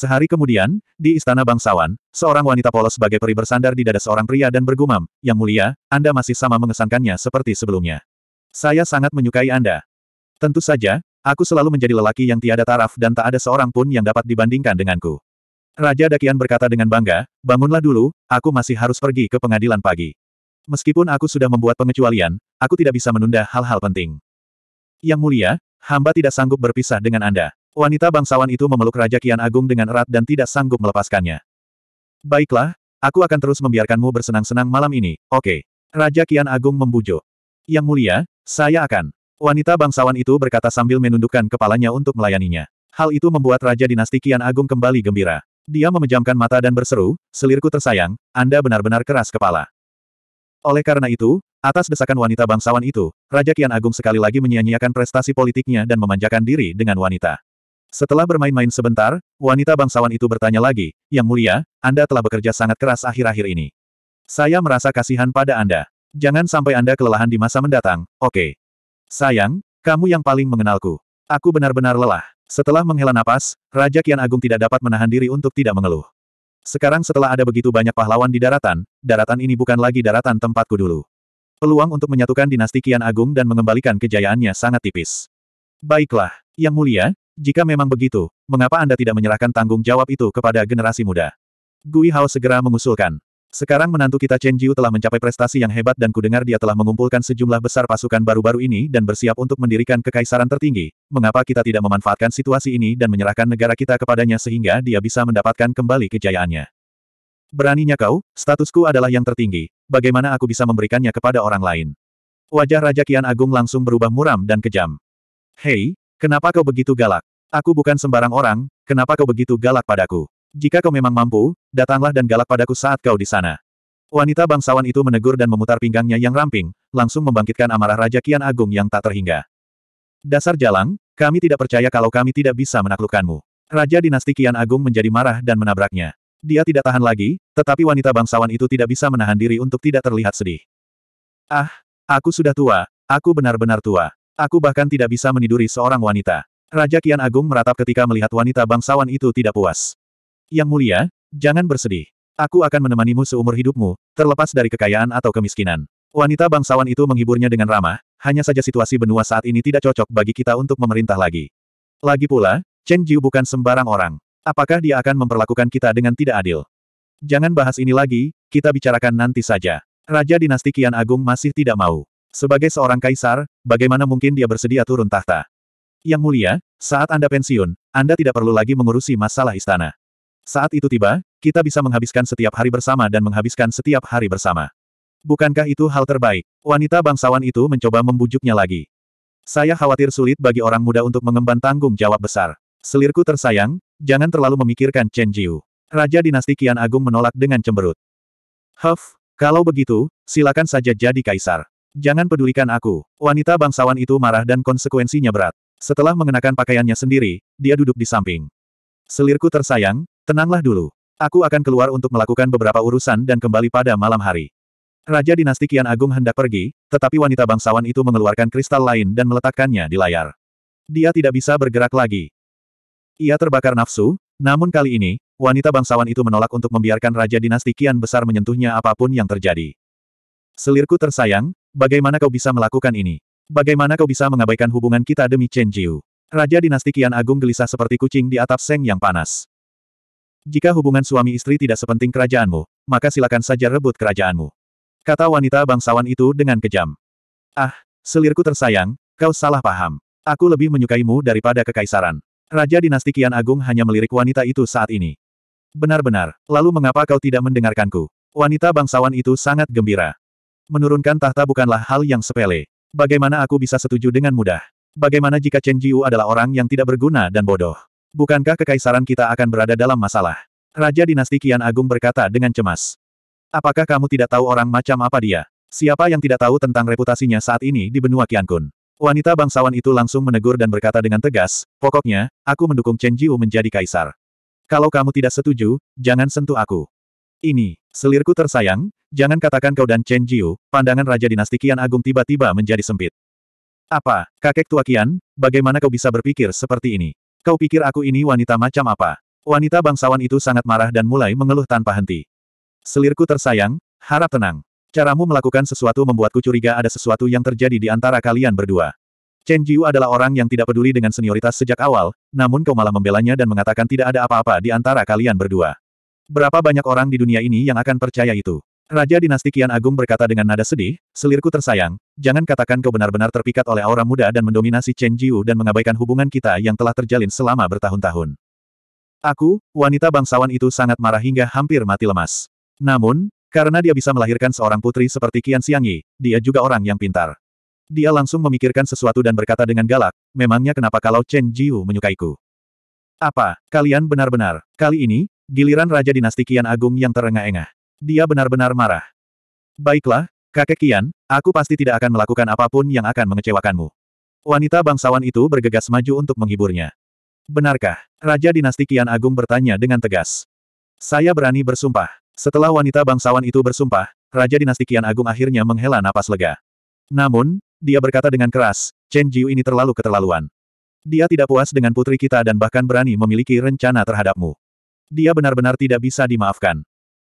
Sehari kemudian, di Istana Bangsawan, seorang wanita polos sebagai peri bersandar di dada seorang pria dan bergumam, Yang mulia, Anda masih sama mengesankannya seperti sebelumnya. Saya sangat menyukai Anda. Tentu saja, aku selalu menjadi lelaki yang tiada taraf dan tak ada seorang pun yang dapat dibandingkan denganku. Raja Dakian berkata dengan bangga, bangunlah dulu, aku masih harus pergi ke pengadilan pagi. Meskipun aku sudah membuat pengecualian, aku tidak bisa menunda hal-hal penting. Yang mulia, hamba tidak sanggup berpisah dengan Anda. Wanita bangsawan itu memeluk Raja Kian Agung dengan erat dan tidak sanggup melepaskannya. Baiklah, aku akan terus membiarkanmu bersenang-senang malam ini, oke. Okay. Raja Kian Agung membujuk. Yang mulia, saya akan. Wanita bangsawan itu berkata sambil menundukkan kepalanya untuk melayaninya. Hal itu membuat Raja Dinasti Kian Agung kembali gembira. Dia memejamkan mata dan berseru, selirku tersayang, Anda benar-benar keras kepala. Oleh karena itu, atas desakan wanita bangsawan itu, Raja Kian Agung sekali lagi menyia-nyiakan prestasi politiknya dan memanjakan diri dengan wanita. Setelah bermain-main sebentar, wanita bangsawan itu bertanya lagi, Yang mulia, Anda telah bekerja sangat keras akhir-akhir ini. Saya merasa kasihan pada Anda. Jangan sampai Anda kelelahan di masa mendatang, oke. Okay. Sayang, kamu yang paling mengenalku. Aku benar-benar lelah. Setelah menghela napas, Raja Kian Agung tidak dapat menahan diri untuk tidak mengeluh. Sekarang setelah ada begitu banyak pahlawan di daratan, daratan ini bukan lagi daratan tempatku dulu. Peluang untuk menyatukan dinasti Kian Agung dan mengembalikan kejayaannya sangat tipis. Baiklah, Yang Mulia, jika memang begitu, mengapa Anda tidak menyerahkan tanggung jawab itu kepada generasi muda? Gui Hao segera mengusulkan. Sekarang menantu kita Chen Jiu telah mencapai prestasi yang hebat dan kudengar dia telah mengumpulkan sejumlah besar pasukan baru-baru ini dan bersiap untuk mendirikan kekaisaran tertinggi. Mengapa kita tidak memanfaatkan situasi ini dan menyerahkan negara kita kepadanya sehingga dia bisa mendapatkan kembali kejayaannya? Beraninya kau, statusku adalah yang tertinggi. Bagaimana aku bisa memberikannya kepada orang lain? Wajah Raja Kian Agung langsung berubah muram dan kejam. Hei, kenapa kau begitu galak? Aku bukan sembarang orang, kenapa kau begitu galak padaku? Jika kau memang mampu, datanglah dan galak padaku saat kau di sana. Wanita bangsawan itu menegur dan memutar pinggangnya yang ramping, langsung membangkitkan amarah Raja Kian Agung yang tak terhingga. Dasar jalang, kami tidak percaya kalau kami tidak bisa menaklukkanmu. Raja dinasti Kian Agung menjadi marah dan menabraknya. Dia tidak tahan lagi, tetapi wanita bangsawan itu tidak bisa menahan diri untuk tidak terlihat sedih. Ah, aku sudah tua, aku benar-benar tua. Aku bahkan tidak bisa meniduri seorang wanita. Raja Kian Agung meratap ketika melihat wanita bangsawan itu tidak puas. Yang mulia, jangan bersedih. Aku akan menemanimu seumur hidupmu, terlepas dari kekayaan atau kemiskinan. Wanita bangsawan itu menghiburnya dengan ramah, hanya saja situasi benua saat ini tidak cocok bagi kita untuk memerintah lagi. Lagi pula, Chen Jiu bukan sembarang orang. Apakah dia akan memperlakukan kita dengan tidak adil? Jangan bahas ini lagi, kita bicarakan nanti saja. Raja Dinasti Kian Agung masih tidak mau. Sebagai seorang kaisar, bagaimana mungkin dia bersedia turun tahta? Yang mulia, saat Anda pensiun, Anda tidak perlu lagi mengurusi masalah istana. Saat itu tiba, kita bisa menghabiskan setiap hari bersama dan menghabiskan setiap hari bersama. Bukankah itu hal terbaik? Wanita bangsawan itu mencoba membujuknya lagi. Saya khawatir sulit bagi orang muda untuk mengemban tanggung jawab besar. Selirku tersayang, jangan terlalu memikirkan Chen Jiu. Raja dinasti Kian Agung menolak dengan cemberut. Huff, kalau begitu, silakan saja jadi kaisar. Jangan pedulikan aku. Wanita bangsawan itu marah dan konsekuensinya berat. Setelah mengenakan pakaiannya sendiri, dia duduk di samping. Selirku tersayang, tenanglah dulu. Aku akan keluar untuk melakukan beberapa urusan dan kembali pada malam hari. Raja dinasti Kian Agung hendak pergi, tetapi wanita bangsawan itu mengeluarkan kristal lain dan meletakkannya di layar. Dia tidak bisa bergerak lagi. Ia terbakar nafsu, namun kali ini, wanita bangsawan itu menolak untuk membiarkan Raja dinasti Kian besar menyentuhnya apapun yang terjadi. Selirku tersayang, bagaimana kau bisa melakukan ini? Bagaimana kau bisa mengabaikan hubungan kita demi Chen Jiu? Raja dinasti Kian Agung gelisah seperti kucing di atap seng yang panas. Jika hubungan suami istri tidak sepenting kerajaanmu, maka silakan saja rebut kerajaanmu. Kata wanita bangsawan itu dengan kejam. Ah, selirku tersayang, kau salah paham. Aku lebih menyukaimu daripada kekaisaran. Raja dinasti Kian Agung hanya melirik wanita itu saat ini. Benar-benar, lalu mengapa kau tidak mendengarkanku? Wanita bangsawan itu sangat gembira. Menurunkan tahta bukanlah hal yang sepele. Bagaimana aku bisa setuju dengan mudah? Bagaimana jika Chen Jiu adalah orang yang tidak berguna dan bodoh? Bukankah kekaisaran kita akan berada dalam masalah? Raja Dinasti Kian Agung berkata dengan cemas. Apakah kamu tidak tahu orang macam apa dia? Siapa yang tidak tahu tentang reputasinya saat ini di benua Kian Kun? Wanita bangsawan itu langsung menegur dan berkata dengan tegas, pokoknya, aku mendukung Chen Jiu menjadi kaisar. Kalau kamu tidak setuju, jangan sentuh aku. Ini, selirku tersayang, jangan katakan kau dan Chen Jiu, pandangan Raja Dinasti Kian Agung tiba-tiba menjadi sempit. Apa, kakek tua Kian? bagaimana kau bisa berpikir seperti ini? Kau pikir aku ini wanita macam apa? Wanita bangsawan itu sangat marah dan mulai mengeluh tanpa henti. Selirku tersayang, harap tenang. Caramu melakukan sesuatu membuatku curiga ada sesuatu yang terjadi di antara kalian berdua. Chen Jiu adalah orang yang tidak peduli dengan senioritas sejak awal, namun kau malah membelanya dan mengatakan tidak ada apa-apa di antara kalian berdua. Berapa banyak orang di dunia ini yang akan percaya itu? Raja Dinasti Kian Agung berkata dengan nada sedih, selirku tersayang, jangan katakan kau benar-benar terpikat oleh aura muda dan mendominasi Chen Jiu dan mengabaikan hubungan kita yang telah terjalin selama bertahun-tahun. Aku, wanita bangsawan itu sangat marah hingga hampir mati lemas. Namun, karena dia bisa melahirkan seorang putri seperti Kian Xiangyi, dia juga orang yang pintar. Dia langsung memikirkan sesuatu dan berkata dengan galak, memangnya kenapa kalau Chen Jiu menyukaiku? Apa, kalian benar-benar, kali ini, Giliran Raja Dinasti Kian Agung yang terengah-engah. Dia benar-benar marah. Baiklah, kakek Kian, aku pasti tidak akan melakukan apapun yang akan mengecewakanmu. Wanita bangsawan itu bergegas maju untuk menghiburnya. Benarkah? Raja Dinasti Kian Agung bertanya dengan tegas. Saya berani bersumpah. Setelah wanita bangsawan itu bersumpah, Raja Dinasti Kian Agung akhirnya menghela napas lega. Namun, dia berkata dengan keras, Chen Jiu ini terlalu keterlaluan. Dia tidak puas dengan putri kita dan bahkan berani memiliki rencana terhadapmu. Dia benar-benar tidak bisa dimaafkan.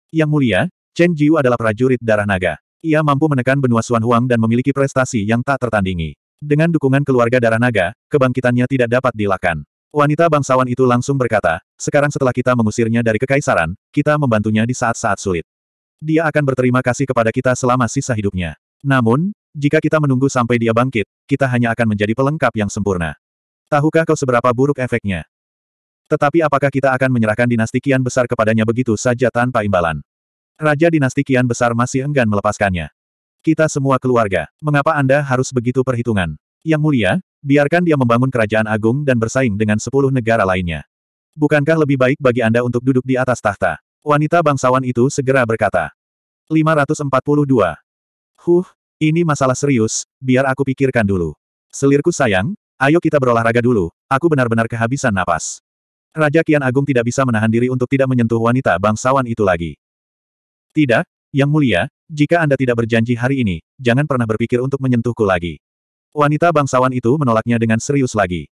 Yang mulia, Chen Jiu adalah prajurit darah naga. Ia mampu menekan benua Xuan Huang dan memiliki prestasi yang tak tertandingi. Dengan dukungan keluarga darah naga, kebangkitannya tidak dapat dilakukan. Wanita bangsawan itu langsung berkata, sekarang setelah kita mengusirnya dari kekaisaran, kita membantunya di saat-saat sulit. Dia akan berterima kasih kepada kita selama sisa hidupnya. Namun, jika kita menunggu sampai dia bangkit, kita hanya akan menjadi pelengkap yang sempurna. Tahukah kau seberapa buruk efeknya? Tetapi apakah kita akan menyerahkan dinasti Kian besar kepadanya begitu saja tanpa imbalan? Raja dinasti Kian besar masih enggan melepaskannya. Kita semua keluarga, mengapa Anda harus begitu perhitungan? Yang mulia, biarkan dia membangun kerajaan agung dan bersaing dengan sepuluh negara lainnya. Bukankah lebih baik bagi Anda untuk duduk di atas tahta? Wanita bangsawan itu segera berkata. 542. Huh, ini masalah serius, biar aku pikirkan dulu. Selirku sayang, ayo kita berolahraga dulu, aku benar-benar kehabisan napas. Raja Kian Agung tidak bisa menahan diri untuk tidak menyentuh wanita bangsawan itu lagi. Tidak, Yang Mulia, jika Anda tidak berjanji hari ini, jangan pernah berpikir untuk menyentuhku lagi. Wanita bangsawan itu menolaknya dengan serius lagi.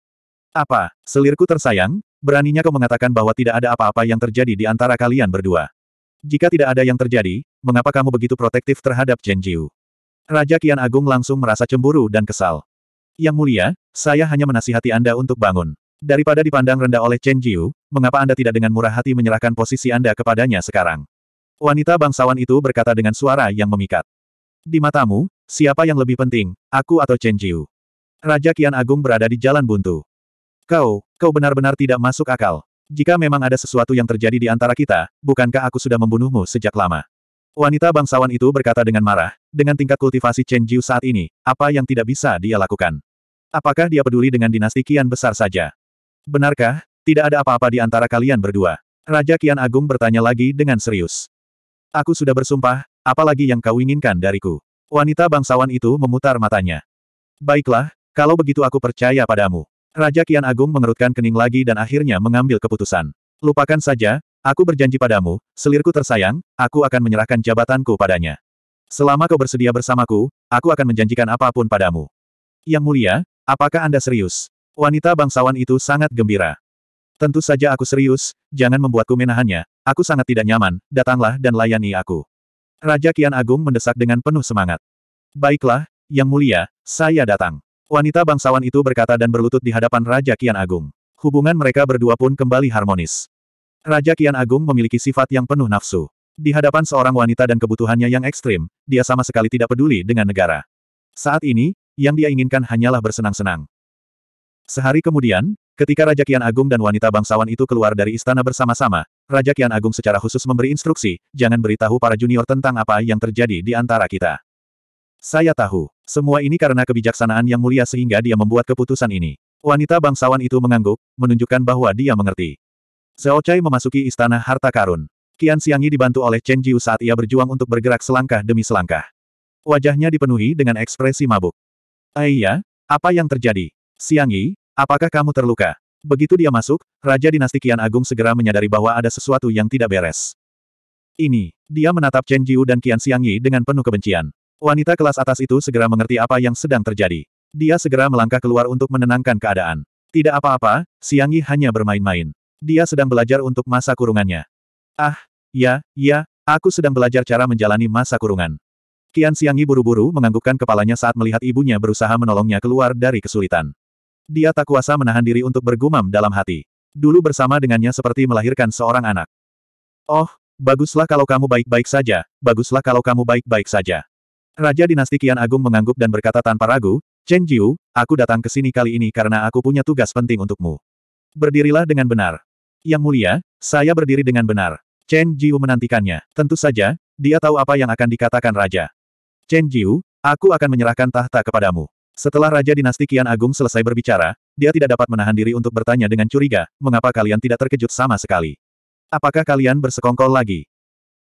Apa, selirku tersayang, beraninya kau mengatakan bahwa tidak ada apa-apa yang terjadi di antara kalian berdua. Jika tidak ada yang terjadi, mengapa kamu begitu protektif terhadap Chen Jiu? Raja Kian Agung langsung merasa cemburu dan kesal. Yang mulia, saya hanya menasihati Anda untuk bangun. Daripada dipandang rendah oleh Chen Jiu, mengapa Anda tidak dengan murah hati menyerahkan posisi Anda kepadanya sekarang? Wanita bangsawan itu berkata dengan suara yang memikat. Di matamu, siapa yang lebih penting, aku atau Chen Jiu? Raja Kian Agung berada di jalan buntu. Kau, kau benar-benar tidak masuk akal. Jika memang ada sesuatu yang terjadi di antara kita, bukankah aku sudah membunuhmu sejak lama? Wanita bangsawan itu berkata dengan marah, dengan tingkat kultivasi Chen Jiu saat ini, apa yang tidak bisa dia lakukan? Apakah dia peduli dengan dinasti Kian besar saja? Benarkah, tidak ada apa-apa di antara kalian berdua? Raja Kian Agung bertanya lagi dengan serius. Aku sudah bersumpah, apalagi yang kau inginkan dariku. Wanita bangsawan itu memutar matanya. Baiklah, kalau begitu aku percaya padamu. Raja Kian Agung mengerutkan kening lagi dan akhirnya mengambil keputusan. Lupakan saja, aku berjanji padamu, selirku tersayang, aku akan menyerahkan jabatanku padanya. Selama kau bersedia bersamaku, aku akan menjanjikan apapun padamu. Yang mulia, apakah Anda serius? Wanita bangsawan itu sangat gembira. Tentu saja aku serius, jangan membuatku menahannya, aku sangat tidak nyaman, datanglah dan layani aku. Raja Kian Agung mendesak dengan penuh semangat. Baiklah, Yang Mulia, saya datang. Wanita bangsawan itu berkata dan berlutut di hadapan Raja Kian Agung. Hubungan mereka berdua pun kembali harmonis. Raja Kian Agung memiliki sifat yang penuh nafsu. Di hadapan seorang wanita dan kebutuhannya yang ekstrim, dia sama sekali tidak peduli dengan negara. Saat ini, yang dia inginkan hanyalah bersenang-senang. Sehari kemudian, ketika Raja Kian Agung dan wanita bangsawan itu keluar dari istana bersama-sama, Raja Kian Agung secara khusus memberi instruksi, jangan beritahu para junior tentang apa yang terjadi di antara kita. Saya tahu, semua ini karena kebijaksanaan yang mulia sehingga dia membuat keputusan ini. Wanita bangsawan itu mengangguk, menunjukkan bahwa dia mengerti. Zhao Chai memasuki istana harta karun. Siang Xiangyi dibantu oleh Chen Jiu saat ia berjuang untuk bergerak selangkah demi selangkah. Wajahnya dipenuhi dengan ekspresi mabuk. Aiyah, eh apa yang terjadi? Siang Yi, apakah kamu terluka? Begitu dia masuk, Raja Dinasti Kian Agung segera menyadari bahwa ada sesuatu yang tidak beres. Ini, dia menatap Chen Jiu dan Kian Siang Yi dengan penuh kebencian. Wanita kelas atas itu segera mengerti apa yang sedang terjadi. Dia segera melangkah keluar untuk menenangkan keadaan. Tidak apa-apa, Siang Yi hanya bermain-main. Dia sedang belajar untuk masa kurungannya. Ah, ya, ya, aku sedang belajar cara menjalani masa kurungan. Qian Yi buru-buru menganggukkan kepalanya saat melihat ibunya berusaha menolongnya keluar dari kesulitan. Dia tak kuasa menahan diri untuk bergumam dalam hati. Dulu bersama dengannya seperti melahirkan seorang anak. Oh, baguslah kalau kamu baik-baik saja, baguslah kalau kamu baik-baik saja. Raja Dinasti Kian Agung mengangguk dan berkata tanpa ragu, Chen Jiu, aku datang ke sini kali ini karena aku punya tugas penting untukmu. Berdirilah dengan benar. Yang mulia, saya berdiri dengan benar. Chen Jiu menantikannya. Tentu saja, dia tahu apa yang akan dikatakan Raja. Chen Jiu, aku akan menyerahkan tahta kepadamu. Setelah Raja Dinasti Kian Agung selesai berbicara, dia tidak dapat menahan diri untuk bertanya dengan curiga, mengapa kalian tidak terkejut sama sekali? Apakah kalian bersekongkol lagi?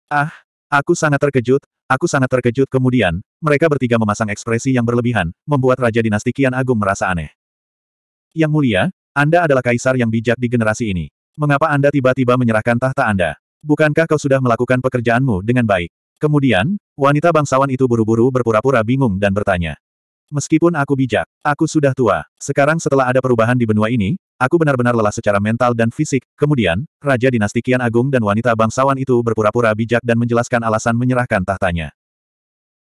Ah, aku sangat terkejut, aku sangat terkejut kemudian, mereka bertiga memasang ekspresi yang berlebihan, membuat Raja Dinasti Kian Agung merasa aneh. Yang mulia, Anda adalah kaisar yang bijak di generasi ini. Mengapa Anda tiba-tiba menyerahkan tahta Anda? Bukankah kau sudah melakukan pekerjaanmu dengan baik? Kemudian, wanita bangsawan itu buru-buru berpura-pura bingung dan bertanya. Meskipun aku bijak, aku sudah tua. Sekarang setelah ada perubahan di benua ini, aku benar-benar lelah secara mental dan fisik. Kemudian, Raja Dinasti Kian Agung dan wanita bangsawan itu berpura-pura bijak dan menjelaskan alasan menyerahkan tahtanya.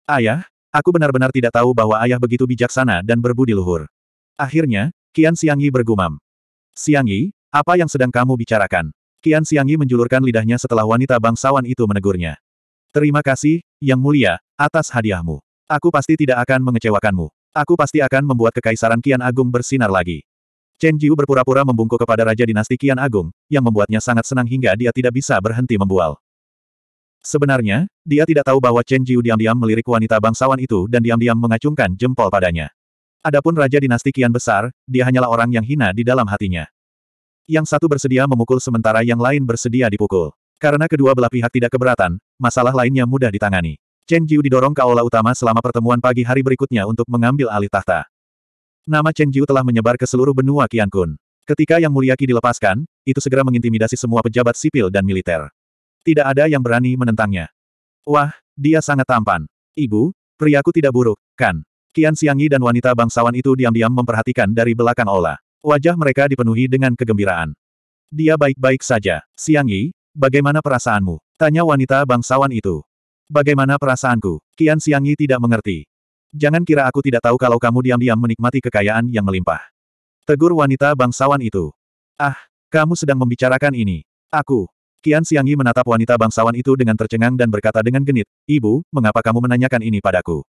Ayah, aku benar-benar tidak tahu bahwa ayah begitu bijaksana dan berbudi luhur. Akhirnya, Kian Siangyi bergumam. Siangyi, apa yang sedang kamu bicarakan? Kian Siangyi menjulurkan lidahnya setelah wanita bangsawan itu menegurnya. Terima kasih, Yang Mulia, atas hadiahmu. Aku pasti tidak akan mengecewakanmu. Aku pasti akan membuat kekaisaran Kian Agung bersinar lagi. Chen Jiu berpura-pura membungkuk kepada Raja Dinasti Kian Agung, yang membuatnya sangat senang hingga dia tidak bisa berhenti membual. Sebenarnya, dia tidak tahu bahwa Chen Jiu diam-diam melirik wanita bangsawan itu dan diam-diam mengacungkan jempol padanya. Adapun Raja Dinasti Kian Besar, dia hanyalah orang yang hina di dalam hatinya. Yang satu bersedia memukul sementara yang lain bersedia dipukul. Karena kedua belah pihak tidak keberatan, masalah lainnya mudah ditangani. Chen Jiu didorong ke aula utama selama pertemuan pagi hari berikutnya untuk mengambil alih tahta. Nama Chen Jiu telah menyebar ke seluruh benua Qiankun. Ketika Yang Mulia Qi dilepaskan, itu segera mengintimidasi semua pejabat sipil dan militer. Tidak ada yang berani menentangnya. Wah, dia sangat tampan. Ibu, priaku tidak buruk, kan? Kian Siangi dan wanita bangsawan itu diam-diam memperhatikan dari belakang Ola. Wajah mereka dipenuhi dengan kegembiraan. Dia baik-baik saja. Siangi, bagaimana perasaanmu? Tanya wanita bangsawan itu. Bagaimana perasaanku? Kian Yi tidak mengerti. Jangan kira aku tidak tahu kalau kamu diam-diam menikmati kekayaan yang melimpah. Tegur wanita bangsawan itu. Ah, kamu sedang membicarakan ini. Aku. Kian Yi menatap wanita bangsawan itu dengan tercengang dan berkata dengan genit, Ibu, mengapa kamu menanyakan ini padaku?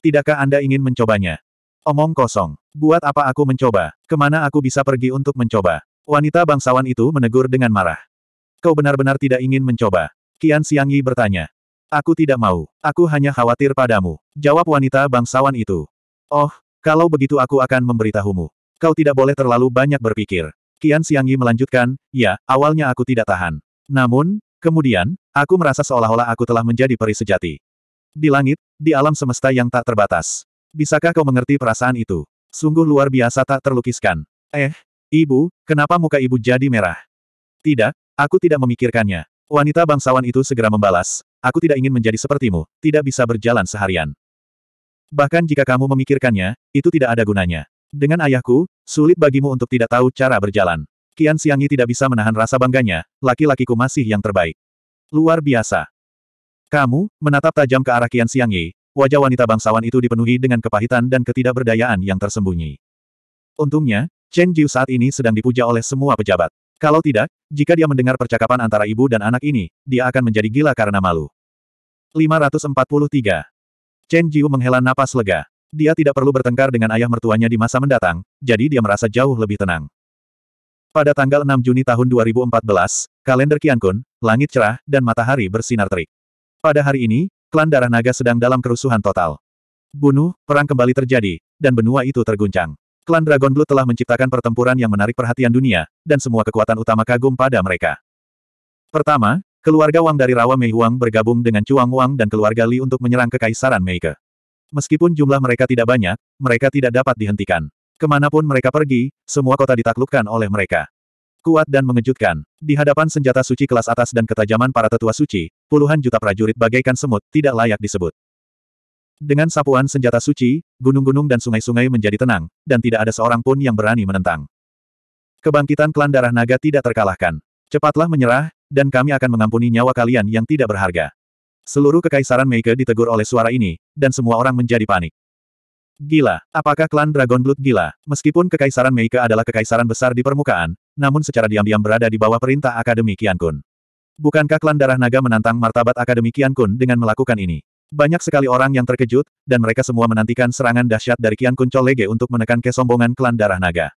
Tidakkah Anda ingin mencobanya? Omong kosong. Buat apa aku mencoba? Kemana aku bisa pergi untuk mencoba? Wanita bangsawan itu menegur dengan marah. Kau benar-benar tidak ingin mencoba? Kian Yi bertanya. Aku tidak mau. Aku hanya khawatir padamu. Jawab wanita bangsawan itu. Oh, kalau begitu aku akan memberitahumu. Kau tidak boleh terlalu banyak berpikir. Kian Siangyi melanjutkan, ya, awalnya aku tidak tahan. Namun, kemudian, aku merasa seolah-olah aku telah menjadi peri sejati. Di langit, di alam semesta yang tak terbatas. Bisakah kau mengerti perasaan itu? Sungguh luar biasa tak terlukiskan. Eh, ibu, kenapa muka ibu jadi merah? Tidak, aku tidak memikirkannya. Wanita bangsawan itu segera membalas, Aku tidak ingin menjadi sepertimu, tidak bisa berjalan seharian. Bahkan jika kamu memikirkannya, itu tidak ada gunanya. Dengan ayahku, sulit bagimu untuk tidak tahu cara berjalan. Kian Siangi tidak bisa menahan rasa bangganya, laki-lakiku masih yang terbaik. Luar biasa. Kamu, menatap tajam ke arah Kian Siangi, wajah wanita bangsawan itu dipenuhi dengan kepahitan dan ketidakberdayaan yang tersembunyi. Untungnya, Chen Jiu saat ini sedang dipuja oleh semua pejabat. Kalau tidak, jika dia mendengar percakapan antara ibu dan anak ini, dia akan menjadi gila karena malu. 543. Chen Jiu menghela napas lega. Dia tidak perlu bertengkar dengan ayah mertuanya di masa mendatang, jadi dia merasa jauh lebih tenang. Pada tanggal 6 Juni tahun 2014, kalender Qiankun, langit cerah, dan matahari bersinar terik. Pada hari ini, klan darah naga sedang dalam kerusuhan total. Bunuh, perang kembali terjadi, dan benua itu terguncang. Klan Dragon Blue telah menciptakan pertempuran yang menarik perhatian dunia, dan semua kekuatan utama kagum pada mereka. Pertama, keluarga Wang dari Rawa Mei Huang bergabung dengan Chuang Wang dan keluarga Li untuk menyerang Kekaisaran Ke. Meskipun jumlah mereka tidak banyak, mereka tidak dapat dihentikan. Kemanapun mereka pergi, semua kota ditaklukkan oleh mereka. Kuat dan mengejutkan, di hadapan senjata suci kelas atas dan ketajaman para tetua suci, puluhan juta prajurit bagaikan semut, tidak layak disebut. Dengan sapuan senjata suci, gunung-gunung dan sungai-sungai menjadi tenang, dan tidak ada seorang pun yang berani menentang. Kebangkitan klan darah naga tidak terkalahkan. Cepatlah menyerah, dan kami akan mengampuni nyawa kalian yang tidak berharga. Seluruh kekaisaran Meike ditegur oleh suara ini, dan semua orang menjadi panik. Gila, apakah klan Dragon Blood gila? Meskipun kekaisaran Meike adalah kekaisaran besar di permukaan, namun secara diam-diam berada di bawah perintah Akademi Kian Kun. Bukankah klan Darah Naga menantang martabat Akademi Kian Kun dengan melakukan ini? Banyak sekali orang yang terkejut, dan mereka semua menantikan serangan dahsyat dari Kian Kuncol Lege untuk menekan kesombongan klan darah naga.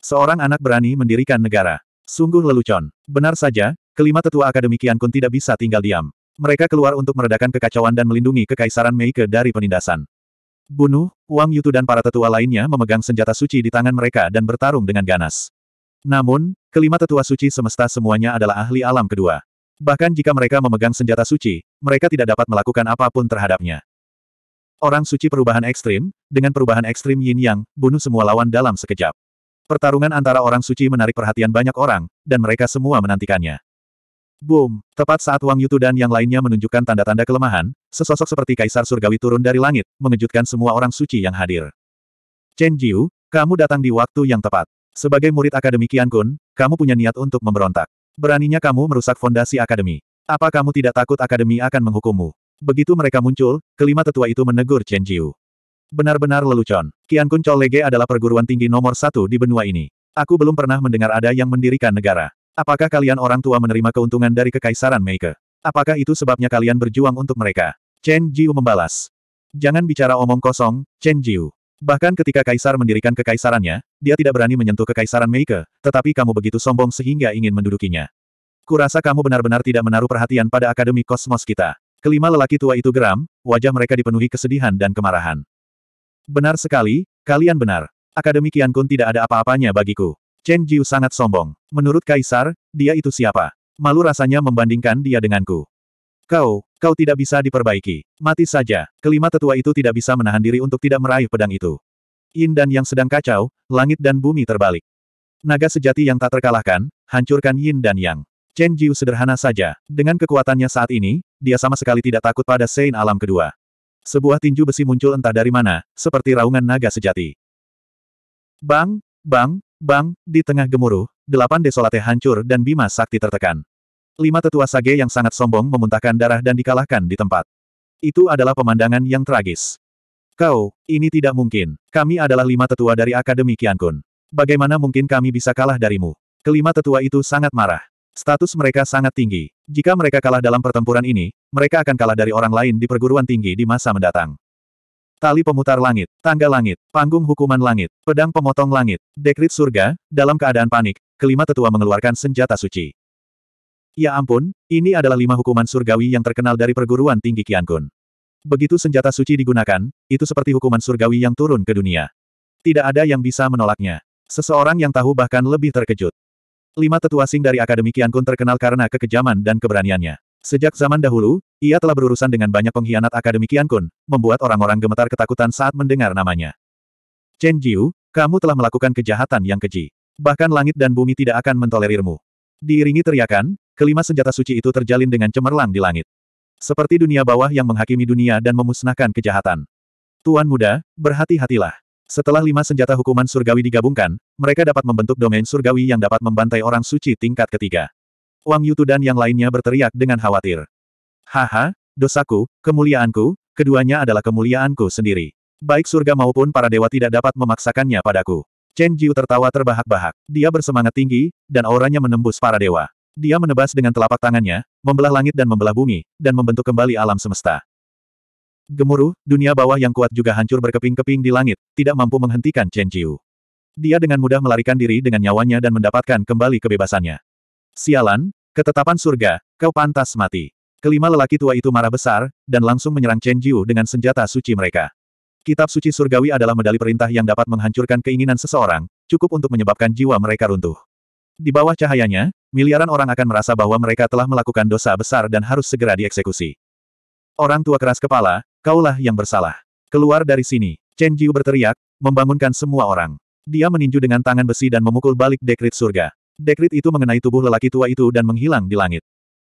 Seorang anak berani mendirikan negara. Sungguh lelucon. Benar saja, kelima tetua Akademi Kian Kun tidak bisa tinggal diam. Mereka keluar untuk meredakan kekacauan dan melindungi Kekaisaran Meike dari penindasan. Bunuh, Wang Yutu dan para tetua lainnya memegang senjata suci di tangan mereka dan bertarung dengan ganas. Namun, kelima tetua suci semesta semuanya adalah ahli alam kedua. Bahkan jika mereka memegang senjata suci, mereka tidak dapat melakukan apapun terhadapnya. Orang suci perubahan ekstrim, dengan perubahan ekstrim yin yang, bunuh semua lawan dalam sekejap. Pertarungan antara orang suci menarik perhatian banyak orang, dan mereka semua menantikannya. Boom! Tepat saat Wang Yutu dan yang lainnya menunjukkan tanda-tanda kelemahan, sesosok seperti kaisar surgawi turun dari langit, mengejutkan semua orang suci yang hadir. Chen Jiu, kamu datang di waktu yang tepat. Sebagai murid Akademi Kun, kamu punya niat untuk memberontak. Beraninya kamu merusak fondasi akademi. Apa kamu tidak takut akademi akan menghukummu? Begitu mereka muncul, kelima tetua itu menegur Chen Jiu. Benar-benar lelucon. Kian Kun Lege adalah perguruan tinggi nomor satu di benua ini. Aku belum pernah mendengar ada yang mendirikan negara. Apakah kalian orang tua menerima keuntungan dari kekaisaran Meike? Apakah itu sebabnya kalian berjuang untuk mereka? Chen Jiu membalas. Jangan bicara omong kosong, Chen Jiu. Bahkan ketika kaisar mendirikan kekaisarannya, dia tidak berani menyentuh kekaisaran Meike, tetapi kamu begitu sombong sehingga ingin mendudukinya. Kurasa kamu benar-benar tidak menaruh perhatian pada akademi kosmos kita. Kelima lelaki tua itu geram, wajah mereka dipenuhi kesedihan dan kemarahan. Benar sekali, kalian benar. Akademi Kian Kun tidak ada apa-apanya bagiku. Chen Jiu sangat sombong. Menurut Kaisar, dia itu siapa? Malu rasanya membandingkan dia denganku. Kau, Kau tidak bisa diperbaiki. Mati saja. Kelima tetua itu tidak bisa menahan diri untuk tidak meraih pedang itu. Yin dan yang sedang kacau, langit dan bumi terbalik. Naga sejati yang tak terkalahkan, hancurkan Yin dan Yang. Chen Jiu sederhana saja. Dengan kekuatannya saat ini, dia sama sekali tidak takut pada Sein alam kedua. Sebuah tinju besi muncul entah dari mana, seperti raungan naga sejati. Bang, bang, bang, di tengah gemuruh, delapan desolate hancur dan Bima Sakti tertekan. Lima tetua sage yang sangat sombong memuntahkan darah dan dikalahkan di tempat. Itu adalah pemandangan yang tragis. Kau, ini tidak mungkin. Kami adalah lima tetua dari Akademi Kiankun. Bagaimana mungkin kami bisa kalah darimu? Kelima tetua itu sangat marah. Status mereka sangat tinggi. Jika mereka kalah dalam pertempuran ini, mereka akan kalah dari orang lain di perguruan tinggi di masa mendatang. Tali pemutar langit, tangga langit, panggung hukuman langit, pedang pemotong langit, dekrit surga, dalam keadaan panik, kelima tetua mengeluarkan senjata suci. Ya ampun, ini adalah lima hukuman surgawi yang terkenal dari perguruan tinggi Kian Kun. Begitu senjata suci digunakan, itu seperti hukuman surgawi yang turun ke dunia. Tidak ada yang bisa menolaknya. Seseorang yang tahu bahkan lebih terkejut. Lima tetua sing dari Akademi Kian Kun terkenal karena kekejaman dan keberaniannya. Sejak zaman dahulu, ia telah berurusan dengan banyak pengkhianat Akademi Kian Kun, membuat orang-orang gemetar ketakutan saat mendengar namanya. Chen Jiu, kamu telah melakukan kejahatan yang keji. Bahkan langit dan bumi tidak akan mentolerirmu. Diiringi teriakan, kelima senjata suci itu terjalin dengan cemerlang di langit. Seperti dunia bawah yang menghakimi dunia dan memusnahkan kejahatan. Tuan muda, berhati-hatilah. Setelah lima senjata hukuman surgawi digabungkan, mereka dapat membentuk domain surgawi yang dapat membantai orang suci tingkat ketiga. Wang Yutu dan yang lainnya berteriak dengan khawatir. Haha, dosaku, kemuliaanku, keduanya adalah kemuliaanku sendiri. Baik surga maupun para dewa tidak dapat memaksakannya padaku. Chen Jiu tertawa terbahak-bahak. Dia bersemangat tinggi, dan auranya menembus para dewa. Dia menebas dengan telapak tangannya, membelah langit dan membelah bumi, dan membentuk kembali alam semesta. Gemuruh, dunia bawah yang kuat juga hancur berkeping-keping di langit, tidak mampu menghentikan Chen Jiu. Dia dengan mudah melarikan diri dengan nyawanya dan mendapatkan kembali kebebasannya. Sialan, ketetapan surga, kau pantas mati. Kelima lelaki tua itu marah besar, dan langsung menyerang Chen Jiu dengan senjata suci mereka. Kitab suci surgawi adalah medali perintah yang dapat menghancurkan keinginan seseorang, cukup untuk menyebabkan jiwa mereka runtuh. Di bawah cahayanya, miliaran orang akan merasa bahwa mereka telah melakukan dosa besar dan harus segera dieksekusi. Orang tua keras kepala, kaulah yang bersalah. Keluar dari sini, Chen Jiu berteriak, membangunkan semua orang. Dia meninju dengan tangan besi dan memukul balik dekrit surga. Dekrit itu mengenai tubuh lelaki tua itu dan menghilang di langit.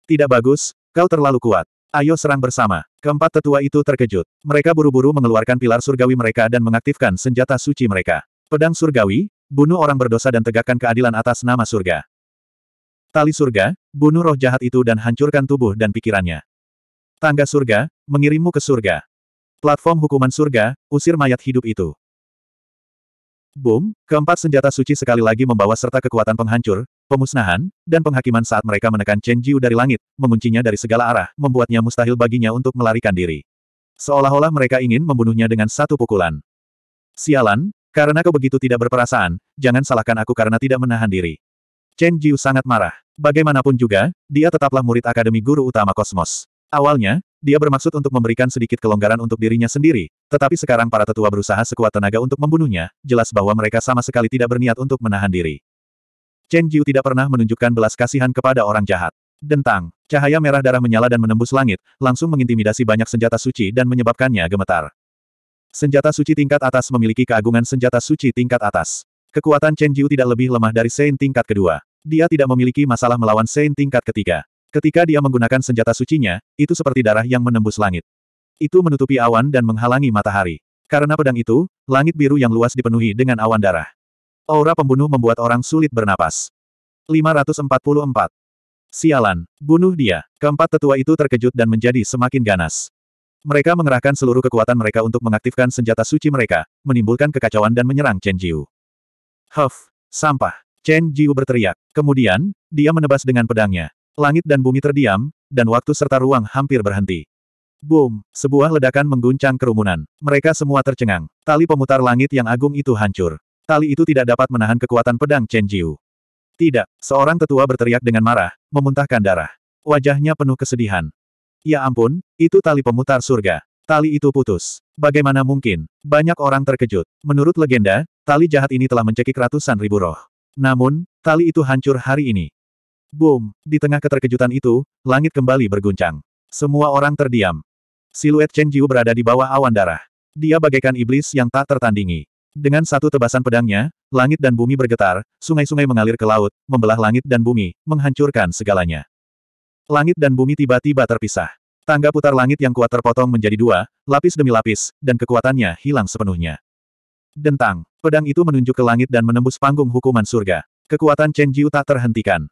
Tidak bagus, kau terlalu kuat. Ayo serang bersama. Keempat tetua itu terkejut. Mereka buru-buru mengeluarkan pilar surgawi mereka dan mengaktifkan senjata suci mereka. Pedang surgawi, bunuh orang berdosa dan tegakkan keadilan atas nama surga. Tali surga, bunuh roh jahat itu dan hancurkan tubuh dan pikirannya. Tangga surga, mengirimmu ke surga. Platform hukuman surga, usir mayat hidup itu. Boom, keempat senjata suci sekali lagi membawa serta kekuatan penghancur, Pemusnahan, dan penghakiman saat mereka menekan Chen Jiu dari langit, menguncinya dari segala arah, membuatnya mustahil baginya untuk melarikan diri. Seolah-olah mereka ingin membunuhnya dengan satu pukulan. Sialan, karena kau begitu tidak berperasaan, jangan salahkan aku karena tidak menahan diri. Chen Jiu sangat marah. Bagaimanapun juga, dia tetaplah murid Akademi Guru Utama Kosmos. Awalnya, dia bermaksud untuk memberikan sedikit kelonggaran untuk dirinya sendiri, tetapi sekarang para tetua berusaha sekuat tenaga untuk membunuhnya, jelas bahwa mereka sama sekali tidak berniat untuk menahan diri. Chen Jiu tidak pernah menunjukkan belas kasihan kepada orang jahat. Dentang, cahaya merah darah menyala dan menembus langit, langsung mengintimidasi banyak senjata suci dan menyebabkannya gemetar. Senjata suci tingkat atas memiliki keagungan senjata suci tingkat atas. Kekuatan Chen Jiu tidak lebih lemah dari Sein tingkat kedua. Dia tidak memiliki masalah melawan Sein tingkat ketiga. Ketika dia menggunakan senjata sucinya, itu seperti darah yang menembus langit. Itu menutupi awan dan menghalangi matahari. Karena pedang itu, langit biru yang luas dipenuhi dengan awan darah. Aura pembunuh membuat orang sulit bernapas. 544. Sialan, bunuh dia. Keempat tetua itu terkejut dan menjadi semakin ganas. Mereka mengerahkan seluruh kekuatan mereka untuk mengaktifkan senjata suci mereka, menimbulkan kekacauan dan menyerang Chen Jiu. Huff, sampah. Chen Jiu berteriak. Kemudian, dia menebas dengan pedangnya. Langit dan bumi terdiam, dan waktu serta ruang hampir berhenti. Boom! Sebuah ledakan mengguncang kerumunan. Mereka semua tercengang. Tali pemutar langit yang agung itu hancur. Tali itu tidak dapat menahan kekuatan pedang Chen Jiu. Tidak, seorang tetua berteriak dengan marah, memuntahkan darah. Wajahnya penuh kesedihan. Ya ampun, itu tali pemutar surga. Tali itu putus. Bagaimana mungkin? Banyak orang terkejut. Menurut legenda, tali jahat ini telah mencekik ratusan ribu roh. Namun, tali itu hancur hari ini. Boom! Di tengah keterkejutan itu, langit kembali berguncang. Semua orang terdiam. Siluet Chen Jiu berada di bawah awan darah. Dia bagaikan iblis yang tak tertandingi. Dengan satu tebasan pedangnya, langit dan bumi bergetar, sungai-sungai mengalir ke laut, membelah langit dan bumi, menghancurkan segalanya. Langit dan bumi tiba-tiba terpisah. Tangga putar langit yang kuat terpotong menjadi dua, lapis demi lapis, dan kekuatannya hilang sepenuhnya. Dentang, pedang itu menunjuk ke langit dan menembus panggung hukuman surga. Kekuatan Chen Jiu tak terhentikan.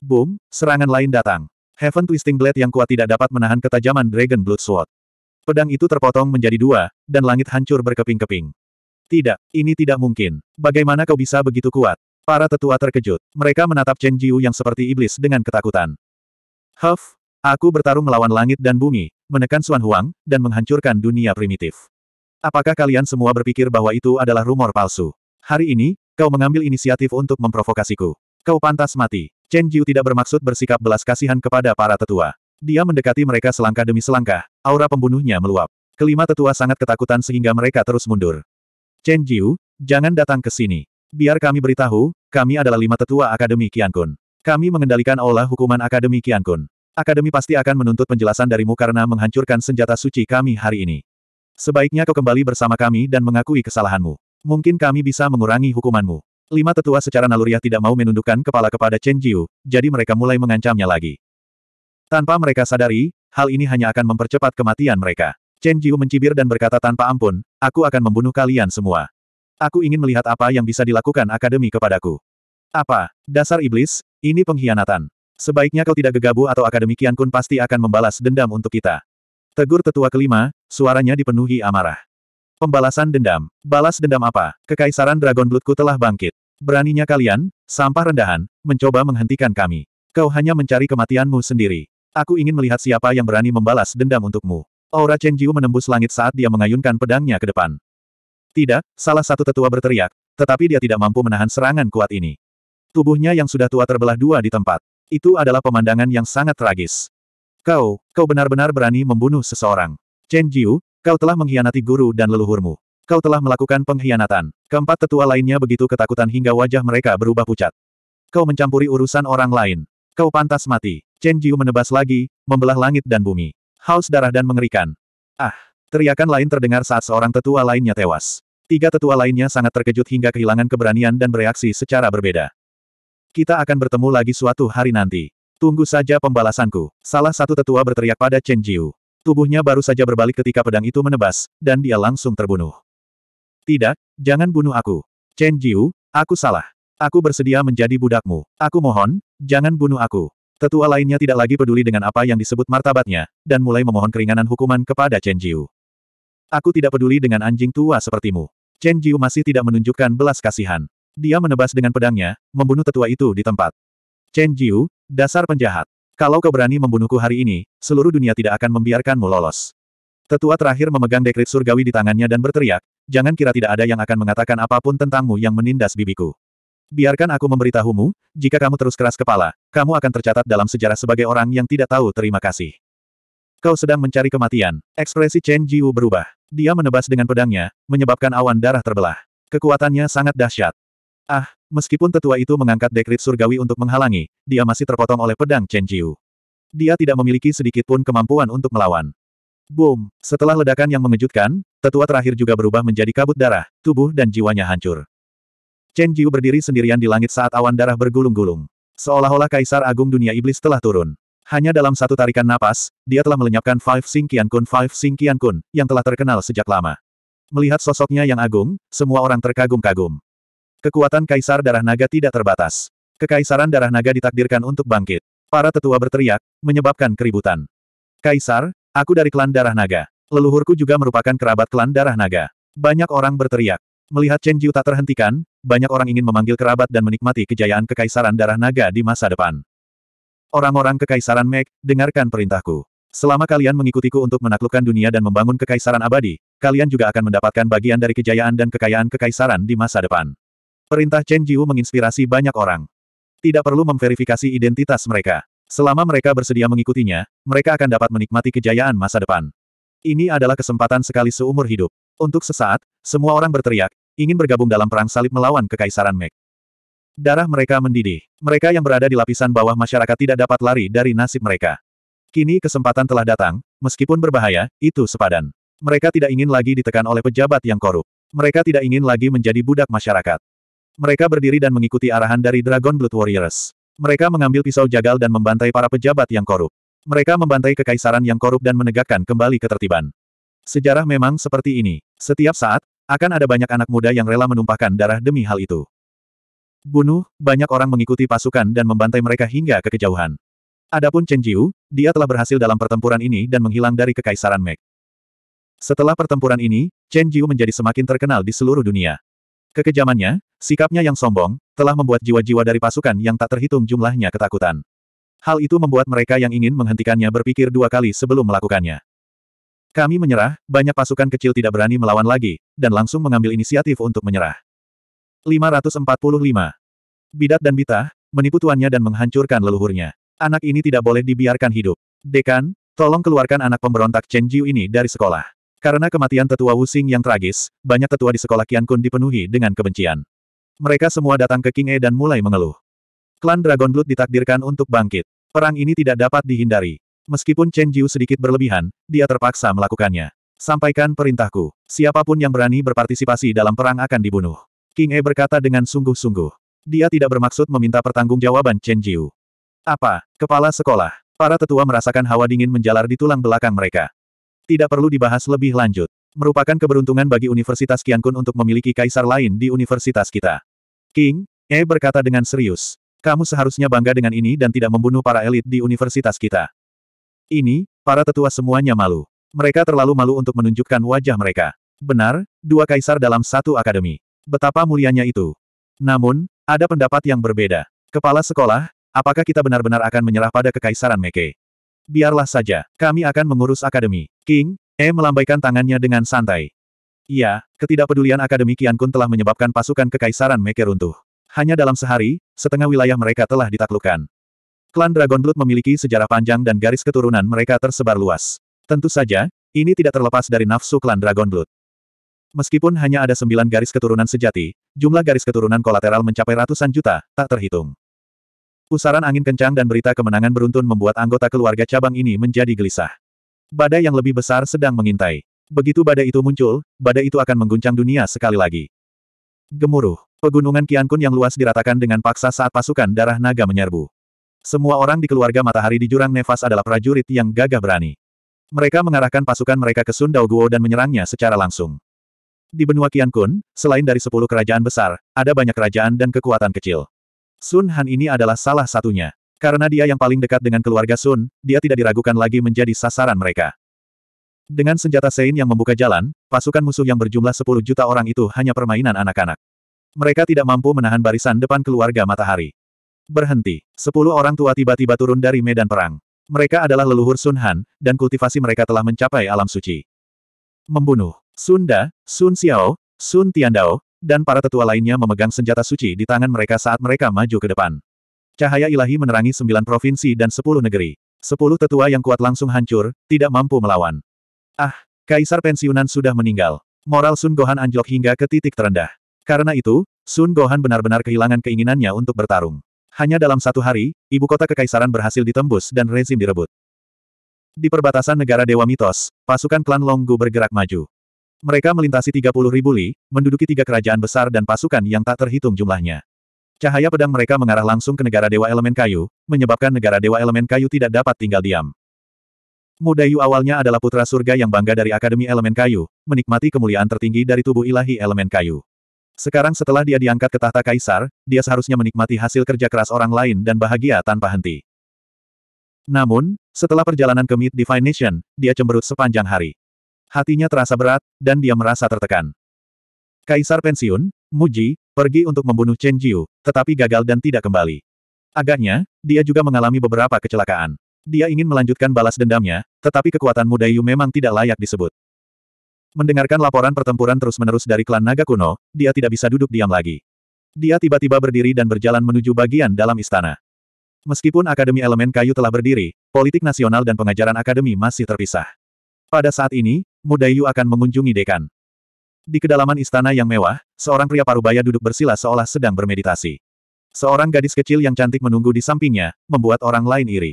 Boom, serangan lain datang. Heaven Twisting Blade yang kuat tidak dapat menahan ketajaman Dragon Blood Sword. Pedang itu terpotong menjadi dua, dan langit hancur berkeping-keping. Tidak, ini tidak mungkin. Bagaimana kau bisa begitu kuat? Para tetua terkejut. Mereka menatap Chen Jiu yang seperti iblis dengan ketakutan. Huff, aku bertarung melawan langit dan bumi, menekan Xuan Huang, dan menghancurkan dunia primitif. Apakah kalian semua berpikir bahwa itu adalah rumor palsu? Hari ini, kau mengambil inisiatif untuk memprovokasiku. Kau pantas mati. Chen Jiu tidak bermaksud bersikap belas kasihan kepada para tetua. Dia mendekati mereka selangkah demi selangkah, aura pembunuhnya meluap. Kelima tetua sangat ketakutan sehingga mereka terus mundur. Chen Jiu, jangan datang ke sini. Biar kami beritahu, kami adalah lima tetua Akademi Qiankun. Kami mengendalikan olah hukuman Akademi Qiankun. Akademi pasti akan menuntut penjelasan darimu karena menghancurkan senjata suci kami hari ini. Sebaiknya kau kembali bersama kami dan mengakui kesalahanmu. Mungkin kami bisa mengurangi hukumanmu. Lima tetua secara naluriah tidak mau menundukkan kepala kepada Chen Jiu, jadi mereka mulai mengancamnya lagi. Tanpa mereka sadari, hal ini hanya akan mempercepat kematian mereka. Chen Jiu mencibir dan berkata tanpa ampun, aku akan membunuh kalian semua. Aku ingin melihat apa yang bisa dilakukan akademi kepadaku. Apa? Dasar iblis, ini pengkhianatan. Sebaiknya kau tidak gegabah atau akademi Kian Kun pasti akan membalas dendam untuk kita. Tegur tetua kelima, suaranya dipenuhi amarah. Pembalasan dendam. Balas dendam apa? Kekaisaran Dragon Bloodku telah bangkit. Beraninya kalian, sampah rendahan, mencoba menghentikan kami. Kau hanya mencari kematianmu sendiri. Aku ingin melihat siapa yang berani membalas dendam untukmu. Aura Chen Jiu menembus langit saat dia mengayunkan pedangnya ke depan. Tidak, salah satu tetua berteriak, tetapi dia tidak mampu menahan serangan kuat ini. Tubuhnya yang sudah tua terbelah dua di tempat. Itu adalah pemandangan yang sangat tragis. Kau, kau benar-benar berani membunuh seseorang. Chen Jiu, kau telah mengkhianati guru dan leluhurmu. Kau telah melakukan pengkhianatan. Keempat tetua lainnya begitu ketakutan hingga wajah mereka berubah pucat. Kau mencampuri urusan orang lain. Kau pantas mati. Chen Jiu menebas lagi, membelah langit dan bumi. Haus darah dan mengerikan. Ah! Teriakan lain terdengar saat seorang tetua lainnya tewas. Tiga tetua lainnya sangat terkejut hingga kehilangan keberanian dan bereaksi secara berbeda. Kita akan bertemu lagi suatu hari nanti. Tunggu saja pembalasanku. Salah satu tetua berteriak pada Chen Jiu. Tubuhnya baru saja berbalik ketika pedang itu menebas, dan dia langsung terbunuh. Tidak, jangan bunuh aku. Chen Jiu, aku salah. Aku bersedia menjadi budakmu. Aku mohon, jangan bunuh aku. Tetua lainnya tidak lagi peduli dengan apa yang disebut martabatnya, dan mulai memohon keringanan hukuman kepada Chen Jiu. Aku tidak peduli dengan anjing tua sepertimu. Chen Jiu masih tidak menunjukkan belas kasihan. Dia menebas dengan pedangnya, membunuh tetua itu di tempat. Chen Jiu, dasar penjahat. Kalau kau berani membunuhku hari ini, seluruh dunia tidak akan membiarkanmu lolos. Tetua terakhir memegang dekrit surgawi di tangannya dan berteriak, jangan kira tidak ada yang akan mengatakan apapun tentangmu yang menindas bibiku. Biarkan aku memberitahumu, jika kamu terus keras kepala, kamu akan tercatat dalam sejarah sebagai orang yang tidak tahu terima kasih. Kau sedang mencari kematian. Ekspresi Chen Jiu berubah. Dia menebas dengan pedangnya, menyebabkan awan darah terbelah. Kekuatannya sangat dahsyat. Ah, meskipun tetua itu mengangkat dekrit surgawi untuk menghalangi, dia masih terpotong oleh pedang Chen Jiu. Dia tidak memiliki sedikit pun kemampuan untuk melawan. Boom! Setelah ledakan yang mengejutkan, tetua terakhir juga berubah menjadi kabut darah, tubuh dan jiwanya hancur. Chen Jiu berdiri sendirian di langit saat awan darah bergulung-gulung. Seolah-olah Kaisar Agung Dunia Iblis telah turun. Hanya dalam satu tarikan napas, dia telah melenyapkan Five Sing Kian Kun Five Sing Kian Kun, yang telah terkenal sejak lama. Melihat sosoknya yang agung, semua orang terkagum-kagum. Kekuatan Kaisar Darah Naga tidak terbatas. Kekaisaran Darah Naga ditakdirkan untuk bangkit. Para tetua berteriak, menyebabkan keributan. Kaisar, aku dari klan Darah Naga. Leluhurku juga merupakan kerabat klan Darah Naga. Banyak orang berteriak. Melihat Chen Jiu tak terhentikan, banyak orang ingin memanggil kerabat dan menikmati kejayaan Kekaisaran Darah Naga di masa depan. Orang-orang Kekaisaran Meg, dengarkan perintahku. Selama kalian mengikutiku untuk menaklukkan dunia dan membangun Kekaisaran Abadi, kalian juga akan mendapatkan bagian dari kejayaan dan kekayaan Kekaisaran di masa depan. Perintah Chen Jiu menginspirasi banyak orang. Tidak perlu memverifikasi identitas mereka. Selama mereka bersedia mengikutinya, mereka akan dapat menikmati kejayaan masa depan. Ini adalah kesempatan sekali seumur hidup. Untuk sesaat, semua orang berteriak, ingin bergabung dalam perang salib melawan Kekaisaran Meg. Darah mereka mendidih. Mereka yang berada di lapisan bawah masyarakat tidak dapat lari dari nasib mereka. Kini kesempatan telah datang, meskipun berbahaya, itu sepadan. Mereka tidak ingin lagi ditekan oleh pejabat yang korup. Mereka tidak ingin lagi menjadi budak masyarakat. Mereka berdiri dan mengikuti arahan dari Dragon Blood Warriors. Mereka mengambil pisau jagal dan membantai para pejabat yang korup. Mereka membantai kekaisaran yang korup dan menegakkan kembali ketertiban. Sejarah memang seperti ini. Setiap saat, akan ada banyak anak muda yang rela menumpahkan darah demi hal itu. Bunuh, banyak orang mengikuti pasukan dan membantai mereka hingga ke kejauhan. Adapun Chen Jiu, dia telah berhasil dalam pertempuran ini dan menghilang dari kekaisaran Mek. Setelah pertempuran ini, Chen Jiu menjadi semakin terkenal di seluruh dunia. Kekejamannya, sikapnya yang sombong, telah membuat jiwa-jiwa dari pasukan yang tak terhitung jumlahnya ketakutan. Hal itu membuat mereka yang ingin menghentikannya berpikir dua kali sebelum melakukannya. Kami menyerah, banyak pasukan kecil tidak berani melawan lagi, dan langsung mengambil inisiatif untuk menyerah. 545. Bidat dan Bita, menipu tuannya dan menghancurkan leluhurnya. Anak ini tidak boleh dibiarkan hidup. Dekan, tolong keluarkan anak pemberontak Chen Jiu ini dari sekolah. Karena kematian tetua Wuxing yang tragis, banyak tetua di sekolah Qian Kun dipenuhi dengan kebencian. Mereka semua datang ke King E dan mulai mengeluh. Klan Dragon Blood ditakdirkan untuk bangkit. Perang ini tidak dapat dihindari. Meskipun Chen Jiu sedikit berlebihan, dia terpaksa melakukannya. Sampaikan perintahku, siapapun yang berani berpartisipasi dalam perang akan dibunuh. King E berkata dengan sungguh-sungguh. Dia tidak bermaksud meminta pertanggungjawaban Chen Jiu. Apa? Kepala sekolah. Para tetua merasakan hawa dingin menjalar di tulang belakang mereka. Tidak perlu dibahas lebih lanjut. Merupakan keberuntungan bagi Universitas Kiankun untuk memiliki kaisar lain di universitas kita. King, E berkata dengan serius. Kamu seharusnya bangga dengan ini dan tidak membunuh para elit di universitas kita. Ini, para tetua semuanya malu. Mereka terlalu malu untuk menunjukkan wajah mereka. Benar, dua kaisar dalam satu akademi. Betapa mulianya itu. Namun, ada pendapat yang berbeda. Kepala sekolah, apakah kita benar-benar akan menyerah pada kekaisaran Meike? Biarlah saja, kami akan mengurus akademi. King, E melambaikan tangannya dengan santai. Iya, ketidakpedulian akademi Kian Kun telah menyebabkan pasukan kekaisaran Meike runtuh. Hanya dalam sehari, setengah wilayah mereka telah ditaklukkan. Klan Dragon Blood memiliki sejarah panjang dan garis keturunan mereka tersebar luas. Tentu saja, ini tidak terlepas dari nafsu klan Dragon Blood. Meskipun hanya ada sembilan garis keturunan sejati, jumlah garis keturunan kolateral mencapai ratusan juta, tak terhitung. Pusaran angin kencang dan berita kemenangan beruntun membuat anggota keluarga cabang ini menjadi gelisah. Badai yang lebih besar sedang mengintai. Begitu badai itu muncul, badai itu akan mengguncang dunia sekali lagi. Gemuruh, pegunungan Kiankun yang luas diratakan dengan paksa saat pasukan darah naga menyerbu. Semua orang di keluarga matahari di jurang nefas adalah prajurit yang gagah berani. Mereka mengarahkan pasukan mereka ke Sun Guo dan menyerangnya secara langsung. Di benua Qiankun, selain dari sepuluh kerajaan besar, ada banyak kerajaan dan kekuatan kecil. Sun Han ini adalah salah satunya. Karena dia yang paling dekat dengan keluarga Sun, dia tidak diragukan lagi menjadi sasaran mereka. Dengan senjata Sein yang membuka jalan, pasukan musuh yang berjumlah 10 juta orang itu hanya permainan anak-anak. Mereka tidak mampu menahan barisan depan keluarga matahari. Berhenti. Sepuluh orang tua tiba-tiba turun dari medan perang. Mereka adalah leluhur Sun Han, dan kultivasi mereka telah mencapai alam suci. Membunuh. Sunda, Sun Xiao, Sun Tiandao, dan para tetua lainnya memegang senjata suci di tangan mereka saat mereka maju ke depan. Cahaya ilahi menerangi sembilan provinsi dan sepuluh negeri. Sepuluh tetua yang kuat langsung hancur, tidak mampu melawan. Ah, Kaisar pensiunan sudah meninggal. Moral Sun Gohan anjlok hingga ke titik terendah. Karena itu, Sun Gohan benar-benar kehilangan keinginannya untuk bertarung. Hanya dalam satu hari, ibu kota kekaisaran berhasil ditembus dan rezim direbut. Di perbatasan negara Dewa Mitos, pasukan klan Longgu bergerak maju. Mereka melintasi ribu li, menduduki tiga kerajaan besar dan pasukan yang tak terhitung jumlahnya. Cahaya pedang mereka mengarah langsung ke negara Dewa Elemen Kayu, menyebabkan negara Dewa Elemen Kayu tidak dapat tinggal diam. Mudayu awalnya adalah putra surga yang bangga dari Akademi Elemen Kayu, menikmati kemuliaan tertinggi dari tubuh ilahi Elemen Kayu. Sekarang setelah dia diangkat ke tahta kaisar, dia seharusnya menikmati hasil kerja keras orang lain dan bahagia tanpa henti. Namun, setelah perjalanan ke Mid Divine Nation, dia cemberut sepanjang hari. Hatinya terasa berat, dan dia merasa tertekan. Kaisar pensiun, Muji, pergi untuk membunuh Chen Jiu, tetapi gagal dan tidak kembali. Agaknya, dia juga mengalami beberapa kecelakaan. Dia ingin melanjutkan balas dendamnya, tetapi kekuatan muda Yu memang tidak layak disebut. Mendengarkan laporan pertempuran terus-menerus dari klan naga kuno, dia tidak bisa duduk diam lagi. Dia tiba-tiba berdiri dan berjalan menuju bagian dalam istana. Meskipun Akademi Elemen Kayu telah berdiri, politik nasional dan pengajaran akademi masih terpisah. Pada saat ini, Mudayu akan mengunjungi dekan. Di kedalaman istana yang mewah, seorang pria parubaya duduk bersila seolah sedang bermeditasi. Seorang gadis kecil yang cantik menunggu di sampingnya, membuat orang lain iri.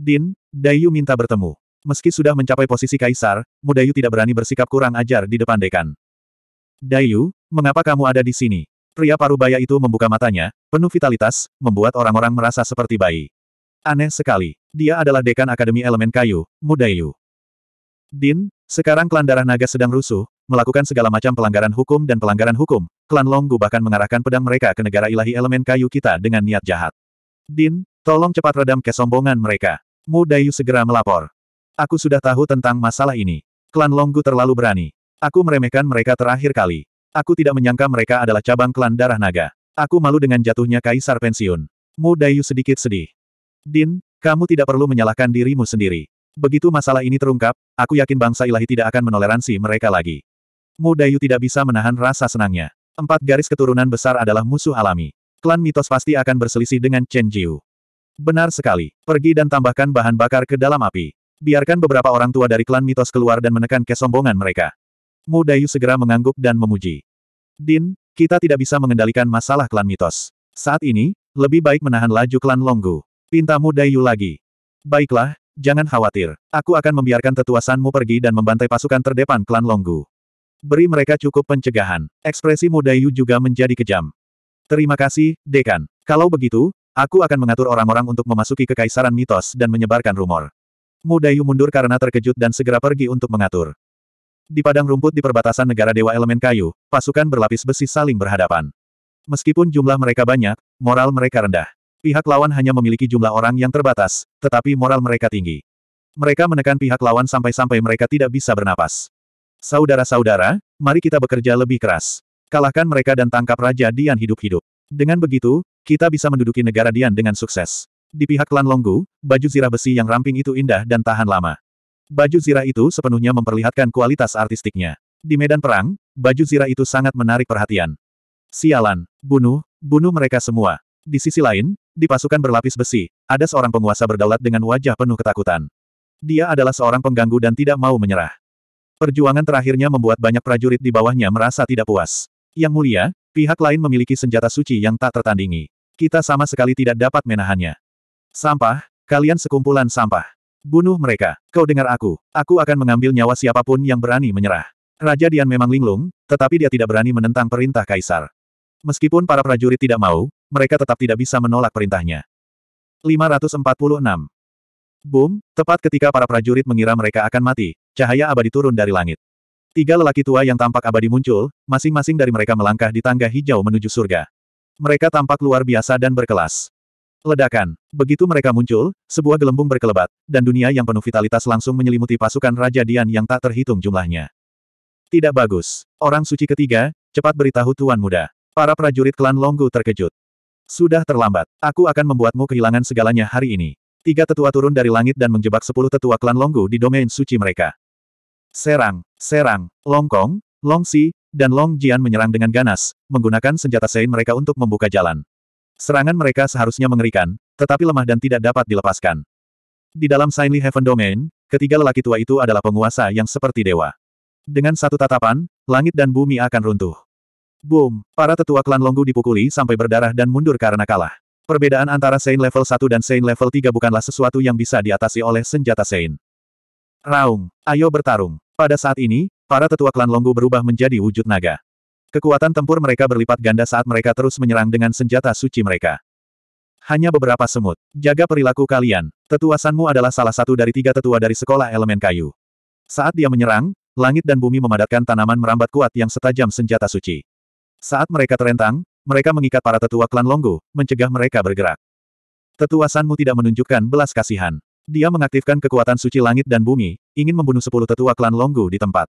Din, Dayu minta bertemu. Meski sudah mencapai posisi kaisar, Mudayu tidak berani bersikap kurang ajar di depan dekan. Dayu, mengapa kamu ada di sini? Pria parubaya itu membuka matanya, penuh vitalitas, membuat orang-orang merasa seperti bayi. Aneh sekali. Dia adalah dekan Akademi Elemen Kayu, Mudayu. Din, sekarang klan darah naga sedang rusuh, melakukan segala macam pelanggaran hukum dan pelanggaran hukum, klan Longgu bahkan mengarahkan pedang mereka ke negara ilahi elemen kayu kita dengan niat jahat. Din, tolong cepat redam kesombongan mereka. Mudayu segera melapor. Aku sudah tahu tentang masalah ini. Klan Longgu terlalu berani. Aku meremehkan mereka terakhir kali. Aku tidak menyangka mereka adalah cabang klan darah naga. Aku malu dengan jatuhnya kaisar pensiun. Mu Dayu sedikit sedih. Din, kamu tidak perlu menyalahkan dirimu sendiri. Begitu masalah ini terungkap, aku yakin bangsa ilahi tidak akan menoleransi mereka lagi. Mu Dayu tidak bisa menahan rasa senangnya. Empat garis keturunan besar adalah musuh alami. Klan mitos pasti akan berselisih dengan Chen Jiu. Benar sekali, pergi dan tambahkan bahan bakar ke dalam api biarkan beberapa orang tua dari klan mitos keluar dan menekan kesombongan mereka. Mu Dayu segera mengangguk dan memuji. Din, kita tidak bisa mengendalikan masalah klan mitos. Saat ini, lebih baik menahan laju klan Longgu. Pinta Mu Dayu lagi. Baiklah, jangan khawatir. Aku akan membiarkan tetua pergi dan membantai pasukan terdepan klan Longgu. Beri mereka cukup pencegahan. Ekspresi Mu Dayu juga menjadi kejam. Terima kasih, Dekan. Kalau begitu, aku akan mengatur orang-orang untuk memasuki kekaisaran mitos dan menyebarkan rumor. Dayu mundur karena terkejut dan segera pergi untuk mengatur. Di padang rumput di perbatasan negara Dewa Elemen Kayu, pasukan berlapis besi saling berhadapan. Meskipun jumlah mereka banyak, moral mereka rendah. Pihak lawan hanya memiliki jumlah orang yang terbatas, tetapi moral mereka tinggi. Mereka menekan pihak lawan sampai-sampai mereka tidak bisa bernapas. Saudara-saudara, mari kita bekerja lebih keras. Kalahkan mereka dan tangkap Raja Dian hidup-hidup. Dengan begitu, kita bisa menduduki negara Dian dengan sukses. Di pihak klan Longgu, baju zirah besi yang ramping itu indah dan tahan lama. Baju zirah itu sepenuhnya memperlihatkan kualitas artistiknya. Di medan perang, baju zirah itu sangat menarik perhatian. Sialan, bunuh, bunuh mereka semua. Di sisi lain, di pasukan berlapis besi, ada seorang penguasa berdaulat dengan wajah penuh ketakutan. Dia adalah seorang pengganggu dan tidak mau menyerah. Perjuangan terakhirnya membuat banyak prajurit di bawahnya merasa tidak puas. Yang mulia, pihak lain memiliki senjata suci yang tak tertandingi. Kita sama sekali tidak dapat menahannya. Sampah, kalian sekumpulan sampah. Bunuh mereka. Kau dengar aku. Aku akan mengambil nyawa siapapun yang berani menyerah. Raja Dian memang linglung, tetapi dia tidak berani menentang perintah kaisar. Meskipun para prajurit tidak mau, mereka tetap tidak bisa menolak perintahnya. 546. Boom, tepat ketika para prajurit mengira mereka akan mati, cahaya abadi turun dari langit. Tiga lelaki tua yang tampak abadi muncul, masing-masing dari mereka melangkah di tangga hijau menuju surga. Mereka tampak luar biasa dan berkelas. Ledakan. Begitu mereka muncul, sebuah gelembung berkelebat, dan dunia yang penuh vitalitas langsung menyelimuti pasukan Raja Dian yang tak terhitung jumlahnya. Tidak bagus. Orang suci ketiga, cepat beritahu Tuan Muda. Para prajurit klan Longgu terkejut. Sudah terlambat. Aku akan membuatmu kehilangan segalanya hari ini. Tiga tetua turun dari langit dan menjebak sepuluh tetua klan Longgu di domain suci mereka. Serang, Serang, Longkong, Longsi, dan Long Jian menyerang dengan ganas, menggunakan senjata sein mereka untuk membuka jalan. Serangan mereka seharusnya mengerikan, tetapi lemah dan tidak dapat dilepaskan. Di dalam Sainly Heaven Domain, ketiga lelaki tua itu adalah penguasa yang seperti dewa. Dengan satu tatapan, langit dan bumi akan runtuh. Boom! Para tetua klan Longgu dipukuli sampai berdarah dan mundur karena kalah. Perbedaan antara Saint level 1 dan Saint level 3 bukanlah sesuatu yang bisa diatasi oleh senjata Saint. Raung, ayo bertarung. Pada saat ini, para tetua klan Longgu berubah menjadi wujud naga. Kekuatan tempur mereka berlipat ganda saat mereka terus menyerang dengan senjata suci mereka. Hanya beberapa semut. Jaga perilaku kalian. Tetuasanmu adalah salah satu dari tiga tetua dari sekolah elemen kayu. Saat dia menyerang, langit dan bumi memadatkan tanaman merambat kuat yang setajam senjata suci. Saat mereka terentang, mereka mengikat para tetua klan Longgu, mencegah mereka bergerak. Tetuasanmu tidak menunjukkan belas kasihan. Dia mengaktifkan kekuatan suci langit dan bumi, ingin membunuh sepuluh tetua klan Longgu di tempat.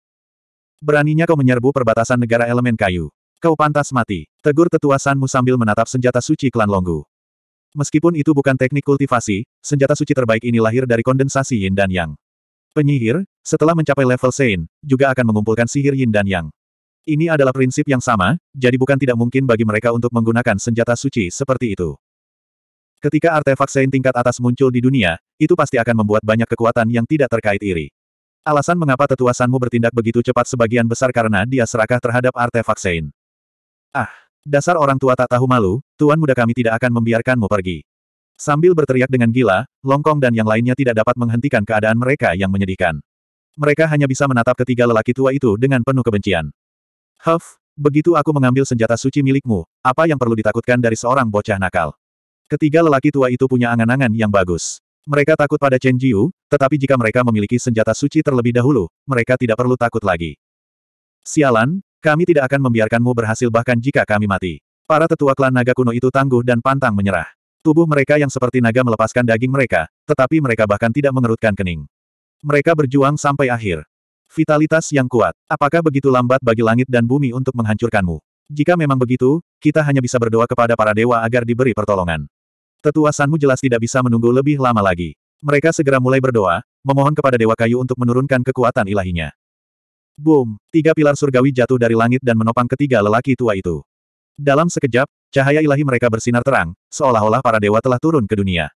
Beraninya kau menyerbu perbatasan negara elemen kayu. Kau pantas mati. Tegur tetua Sanmu sambil menatap senjata suci klan Longgu. Meskipun itu bukan teknik kultivasi, senjata suci terbaik ini lahir dari kondensasi yin dan yang. Penyihir, setelah mencapai level Sein, juga akan mengumpulkan sihir yin dan yang. Ini adalah prinsip yang sama, jadi bukan tidak mungkin bagi mereka untuk menggunakan senjata suci seperti itu. Ketika artefak Sein tingkat atas muncul di dunia, itu pasti akan membuat banyak kekuatan yang tidak terkait iri. Alasan mengapa tetua Sanmu bertindak begitu cepat sebagian besar karena dia serakah terhadap artefak Sein. Ah, dasar orang tua tak tahu malu, tuan muda kami tidak akan membiarkanmu pergi. Sambil berteriak dengan gila, Longkong dan yang lainnya tidak dapat menghentikan keadaan mereka yang menyedihkan. Mereka hanya bisa menatap ketiga lelaki tua itu dengan penuh kebencian. Huff, begitu aku mengambil senjata suci milikmu, apa yang perlu ditakutkan dari seorang bocah nakal? Ketiga lelaki tua itu punya angan-angan yang bagus. Mereka takut pada Chen Jiu, tetapi jika mereka memiliki senjata suci terlebih dahulu, mereka tidak perlu takut lagi. Sialan, kami tidak akan membiarkanmu berhasil bahkan jika kami mati. Para tetua klan naga kuno itu tangguh dan pantang menyerah. Tubuh mereka yang seperti naga melepaskan daging mereka, tetapi mereka bahkan tidak mengerutkan kening. Mereka berjuang sampai akhir. Vitalitas yang kuat. Apakah begitu lambat bagi langit dan bumi untuk menghancurkanmu? Jika memang begitu, kita hanya bisa berdoa kepada para dewa agar diberi pertolongan. Tetua Sanmu jelas tidak bisa menunggu lebih lama lagi. Mereka segera mulai berdoa, memohon kepada Dewa Kayu untuk menurunkan kekuatan ilahinya. Boom! Tiga pilar surgawi jatuh dari langit dan menopang ketiga lelaki tua itu. Dalam sekejap, cahaya ilahi mereka bersinar terang, seolah-olah para dewa telah turun ke dunia.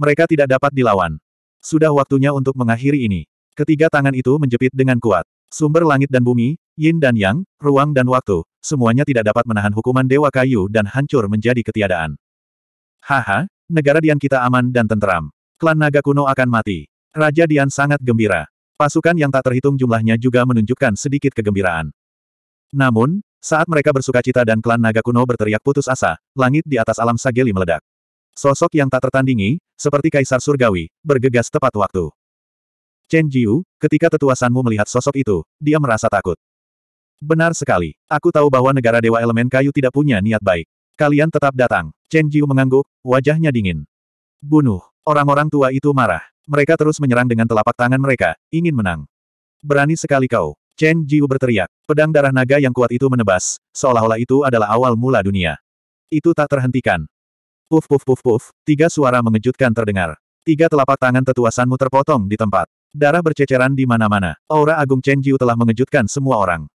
Mereka tidak dapat dilawan. Sudah waktunya untuk mengakhiri ini. Ketiga tangan itu menjepit dengan kuat. Sumber langit dan bumi, yin dan yang, ruang dan waktu, semuanya tidak dapat menahan hukuman Dewa Kayu dan hancur menjadi ketiadaan. Haha, negara Dian kita aman dan tentram. Klan naga kuno akan mati. Raja Dian sangat gembira. Pasukan yang tak terhitung jumlahnya juga menunjukkan sedikit kegembiraan. Namun, saat mereka bersuka cita dan klan naga kuno berteriak putus asa, langit di atas alam Sageli meledak. Sosok yang tak tertandingi, seperti kaisar surgawi, bergegas tepat waktu. Chen Jiu, ketika tetua Sanmu melihat sosok itu, dia merasa takut. Benar sekali, aku tahu bahwa negara Dewa Elemen Kayu tidak punya niat baik. Kalian tetap datang. Chen Jiu mengangguk, wajahnya dingin. Bunuh. Orang-orang tua itu marah. Mereka terus menyerang dengan telapak tangan mereka, ingin menang. Berani sekali kau. Chen Jiu berteriak. Pedang darah naga yang kuat itu menebas, seolah-olah itu adalah awal mula dunia. Itu tak terhentikan. Puf puf puf puf, tiga suara mengejutkan terdengar. Tiga telapak tangan tetuasanmu terpotong di tempat. Darah berceceran di mana-mana. Aura agung Chen Jiu telah mengejutkan semua orang.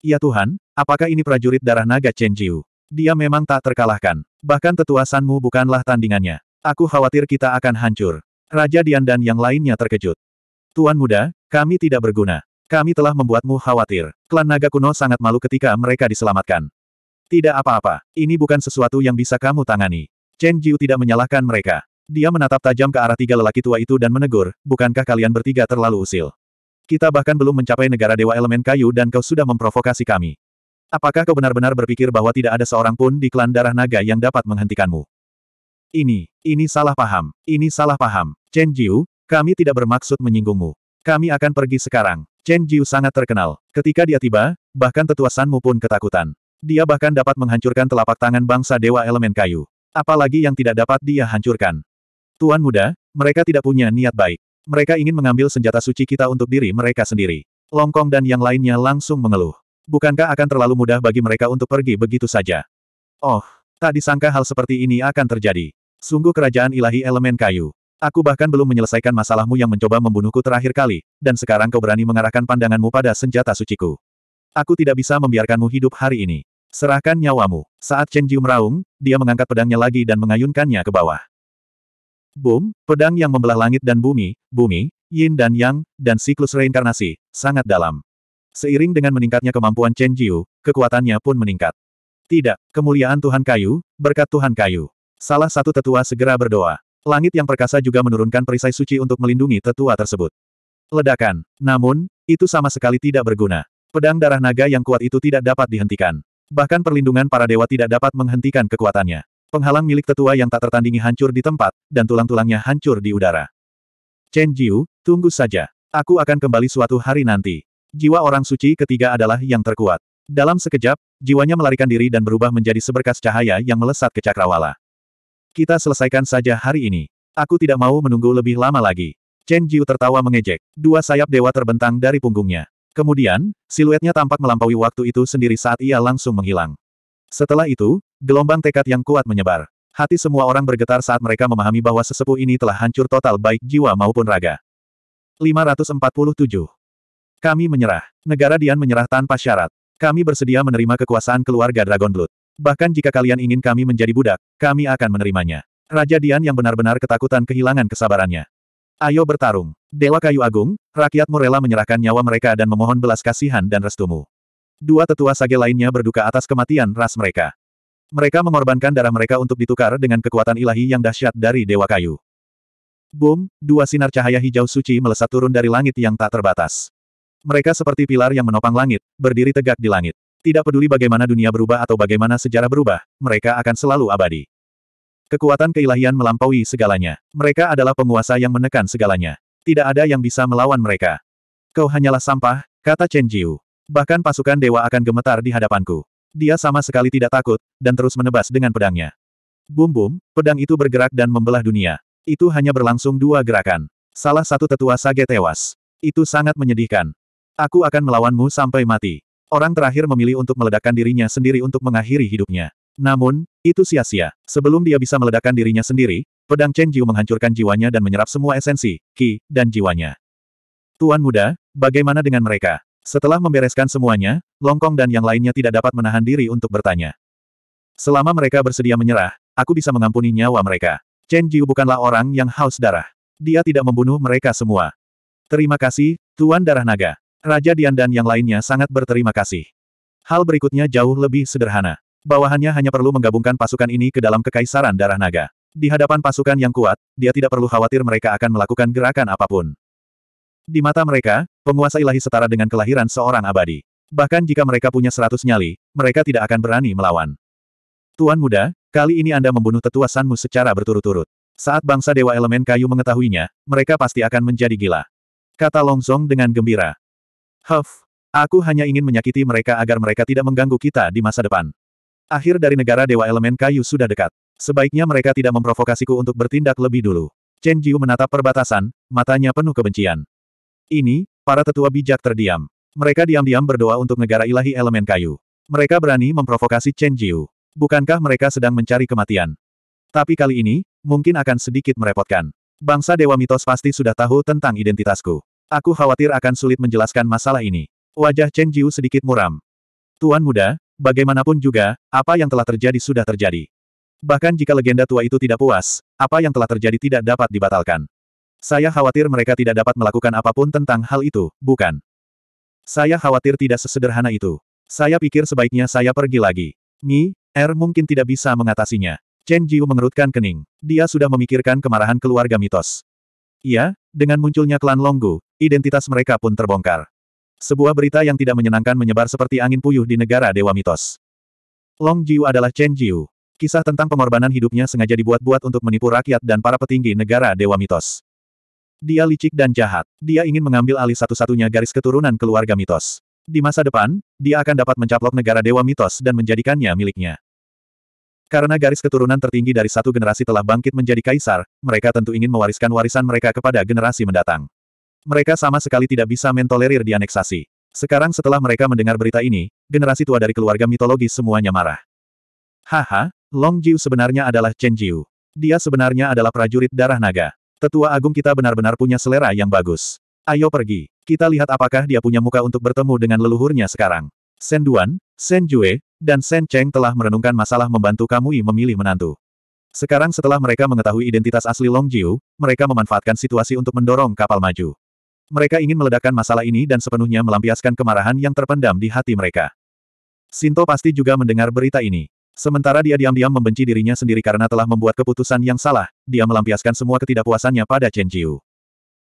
Ya Tuhan, apakah ini prajurit darah naga Chen Jiu? Dia memang tak terkalahkan. Bahkan tetua Sanmu bukanlah tandingannya. Aku khawatir kita akan hancur. Raja Dian dan yang lainnya terkejut. Tuan muda, kami tidak berguna. Kami telah membuatmu khawatir. Klan naga kuno sangat malu ketika mereka diselamatkan. Tidak apa-apa, ini bukan sesuatu yang bisa kamu tangani. Chen Jiu tidak menyalahkan mereka. Dia menatap tajam ke arah tiga lelaki tua itu dan menegur, bukankah kalian bertiga terlalu usil? Kita bahkan belum mencapai negara dewa elemen kayu dan kau sudah memprovokasi kami. Apakah kau benar-benar berpikir bahwa tidak ada seorang pun di klan darah naga yang dapat menghentikanmu? Ini, ini salah paham, ini salah paham. Chen Jiu, kami tidak bermaksud menyinggungmu. Kami akan pergi sekarang. Chen Jiu sangat terkenal. Ketika dia tiba, bahkan tetua Sanmu pun ketakutan. Dia bahkan dapat menghancurkan telapak tangan bangsa dewa elemen kayu. Apalagi yang tidak dapat dia hancurkan. Tuan muda, mereka tidak punya niat baik. Mereka ingin mengambil senjata suci kita untuk diri mereka sendiri. Longkong dan yang lainnya langsung mengeluh. Bukankah akan terlalu mudah bagi mereka untuk pergi begitu saja? Oh, tak disangka hal seperti ini akan terjadi. Sungguh kerajaan ilahi elemen kayu. Aku bahkan belum menyelesaikan masalahmu yang mencoba membunuhku terakhir kali, dan sekarang kau berani mengarahkan pandanganmu pada senjata suciku. Aku tidak bisa membiarkanmu hidup hari ini. Serahkan nyawamu. Saat Chen Jiu meraung, dia mengangkat pedangnya lagi dan mengayunkannya ke bawah. Boom, pedang yang membelah langit dan bumi, bumi, yin dan yang, dan siklus reinkarnasi, sangat dalam. Seiring dengan meningkatnya kemampuan Chen Jiu, kekuatannya pun meningkat. Tidak, kemuliaan Tuhan kayu, berkat Tuhan kayu. Salah satu tetua segera berdoa. Langit yang perkasa juga menurunkan perisai suci untuk melindungi tetua tersebut. Ledakan. Namun, itu sama sekali tidak berguna. Pedang darah naga yang kuat itu tidak dapat dihentikan. Bahkan perlindungan para dewa tidak dapat menghentikan kekuatannya. Penghalang milik tetua yang tak tertandingi hancur di tempat, dan tulang-tulangnya hancur di udara. Chen Jiu, tunggu saja. Aku akan kembali suatu hari nanti. Jiwa orang suci ketiga adalah yang terkuat. Dalam sekejap, jiwanya melarikan diri dan berubah menjadi seberkas cahaya yang melesat ke cakrawala. Kita selesaikan saja hari ini. Aku tidak mau menunggu lebih lama lagi. Chen Jiu tertawa mengejek. Dua sayap dewa terbentang dari punggungnya. Kemudian, siluetnya tampak melampaui waktu itu sendiri saat ia langsung menghilang. Setelah itu, gelombang tekad yang kuat menyebar. Hati semua orang bergetar saat mereka memahami bahwa sesepuh ini telah hancur total baik jiwa maupun raga. 547 kami menyerah. Negara Dian menyerah tanpa syarat. Kami bersedia menerima kekuasaan keluarga Dragon Blood. Bahkan jika kalian ingin kami menjadi budak, kami akan menerimanya. Raja Dian yang benar-benar ketakutan kehilangan kesabarannya. Ayo bertarung. Dewa Kayu Agung, rakyatmu rela menyerahkan nyawa mereka dan memohon belas kasihan dan restumu. Dua tetua sage lainnya berduka atas kematian ras mereka. Mereka mengorbankan darah mereka untuk ditukar dengan kekuatan ilahi yang dahsyat dari Dewa Kayu. Boom, dua sinar cahaya hijau suci melesat turun dari langit yang tak terbatas. Mereka seperti pilar yang menopang langit, berdiri tegak di langit. Tidak peduli bagaimana dunia berubah atau bagaimana sejarah berubah, mereka akan selalu abadi. Kekuatan keilahian melampaui segalanya. Mereka adalah penguasa yang menekan segalanya. Tidak ada yang bisa melawan mereka. Kau hanyalah sampah, kata Chen Jiu. Bahkan pasukan dewa akan gemetar di hadapanku. Dia sama sekali tidak takut, dan terus menebas dengan pedangnya. Bum-bum, pedang itu bergerak dan membelah dunia. Itu hanya berlangsung dua gerakan. Salah satu tetua sage tewas. Itu sangat menyedihkan. Aku akan melawanmu sampai mati. Orang terakhir memilih untuk meledakkan dirinya sendiri untuk mengakhiri hidupnya. Namun, itu sia-sia. Sebelum dia bisa meledakkan dirinya sendiri, pedang Chen Jiu menghancurkan jiwanya dan menyerap semua esensi, ki, dan jiwanya. Tuan muda, bagaimana dengan mereka? Setelah membereskan semuanya, Longkong dan yang lainnya tidak dapat menahan diri untuk bertanya. Selama mereka bersedia menyerah, aku bisa mengampuni nyawa mereka. Chen Jiu bukanlah orang yang haus darah. Dia tidak membunuh mereka semua. Terima kasih, Tuan Darah Naga. Raja Dian dan yang lainnya sangat berterima kasih. Hal berikutnya jauh lebih sederhana. Bawahannya hanya perlu menggabungkan pasukan ini ke dalam kekaisaran darah naga. Di hadapan pasukan yang kuat, dia tidak perlu khawatir mereka akan melakukan gerakan apapun. Di mata mereka, penguasa ilahi setara dengan kelahiran seorang abadi. Bahkan jika mereka punya seratus nyali, mereka tidak akan berani melawan. Tuan muda, kali ini Anda membunuh tetua Sanmu secara berturut-turut. Saat bangsa Dewa Elemen Kayu mengetahuinya, mereka pasti akan menjadi gila. Kata Longzong dengan gembira. Huff, aku hanya ingin menyakiti mereka agar mereka tidak mengganggu kita di masa depan. Akhir dari negara Dewa Elemen Kayu sudah dekat. Sebaiknya mereka tidak memprovokasiku untuk bertindak lebih dulu. Chen Jiu menatap perbatasan, matanya penuh kebencian. Ini, para tetua bijak terdiam. Mereka diam-diam berdoa untuk negara ilahi elemen kayu. Mereka berani memprovokasi Chen Jiu. Bukankah mereka sedang mencari kematian? Tapi kali ini, mungkin akan sedikit merepotkan. Bangsa Dewa Mitos pasti sudah tahu tentang identitasku. Aku khawatir akan sulit menjelaskan masalah ini. Wajah Chen Jiu sedikit muram. Tuan muda, bagaimanapun juga, apa yang telah terjadi sudah terjadi. Bahkan jika legenda tua itu tidak puas, apa yang telah terjadi tidak dapat dibatalkan. Saya khawatir mereka tidak dapat melakukan apapun tentang hal itu, bukan? Saya khawatir tidak sesederhana itu. Saya pikir sebaiknya saya pergi lagi. Mi, Er mungkin tidak bisa mengatasinya. Chen Jiu mengerutkan kening. Dia sudah memikirkan kemarahan keluarga mitos. Iya, dengan munculnya klan Longgu, identitas mereka pun terbongkar. Sebuah berita yang tidak menyenangkan menyebar seperti angin puyuh di negara Dewa Mitos. Long Jiu adalah Chen Jiu. Kisah tentang pengorbanan hidupnya sengaja dibuat-buat untuk menipu rakyat dan para petinggi negara Dewa Mitos. Dia licik dan jahat. Dia ingin mengambil alih satu-satunya garis keturunan keluarga Mitos. Di masa depan, dia akan dapat mencaplok negara Dewa Mitos dan menjadikannya miliknya. Karena garis keturunan tertinggi dari satu generasi telah bangkit menjadi kaisar, mereka tentu ingin mewariskan warisan mereka kepada generasi mendatang. Mereka sama sekali tidak bisa mentolerir dianeksasi. Sekarang setelah mereka mendengar berita ini, generasi tua dari keluarga mitologi semuanya marah. Haha, Long Jiu sebenarnya adalah Chen Jiu. Dia sebenarnya adalah prajurit darah naga. Tetua agung kita benar-benar punya selera yang bagus. Ayo pergi. Kita lihat apakah dia punya muka untuk bertemu dengan leluhurnya sekarang. Sen Duan, Sen Jue, dan Shen Cheng telah merenungkan masalah membantu Kamui memilih menantu. Sekarang setelah mereka mengetahui identitas asli Long Jiu, mereka memanfaatkan situasi untuk mendorong kapal maju. Mereka ingin meledakkan masalah ini dan sepenuhnya melampiaskan kemarahan yang terpendam di hati mereka. Sinto pasti juga mendengar berita ini. Sementara dia diam-diam membenci dirinya sendiri karena telah membuat keputusan yang salah, dia melampiaskan semua ketidakpuasannya pada Chen Jiu.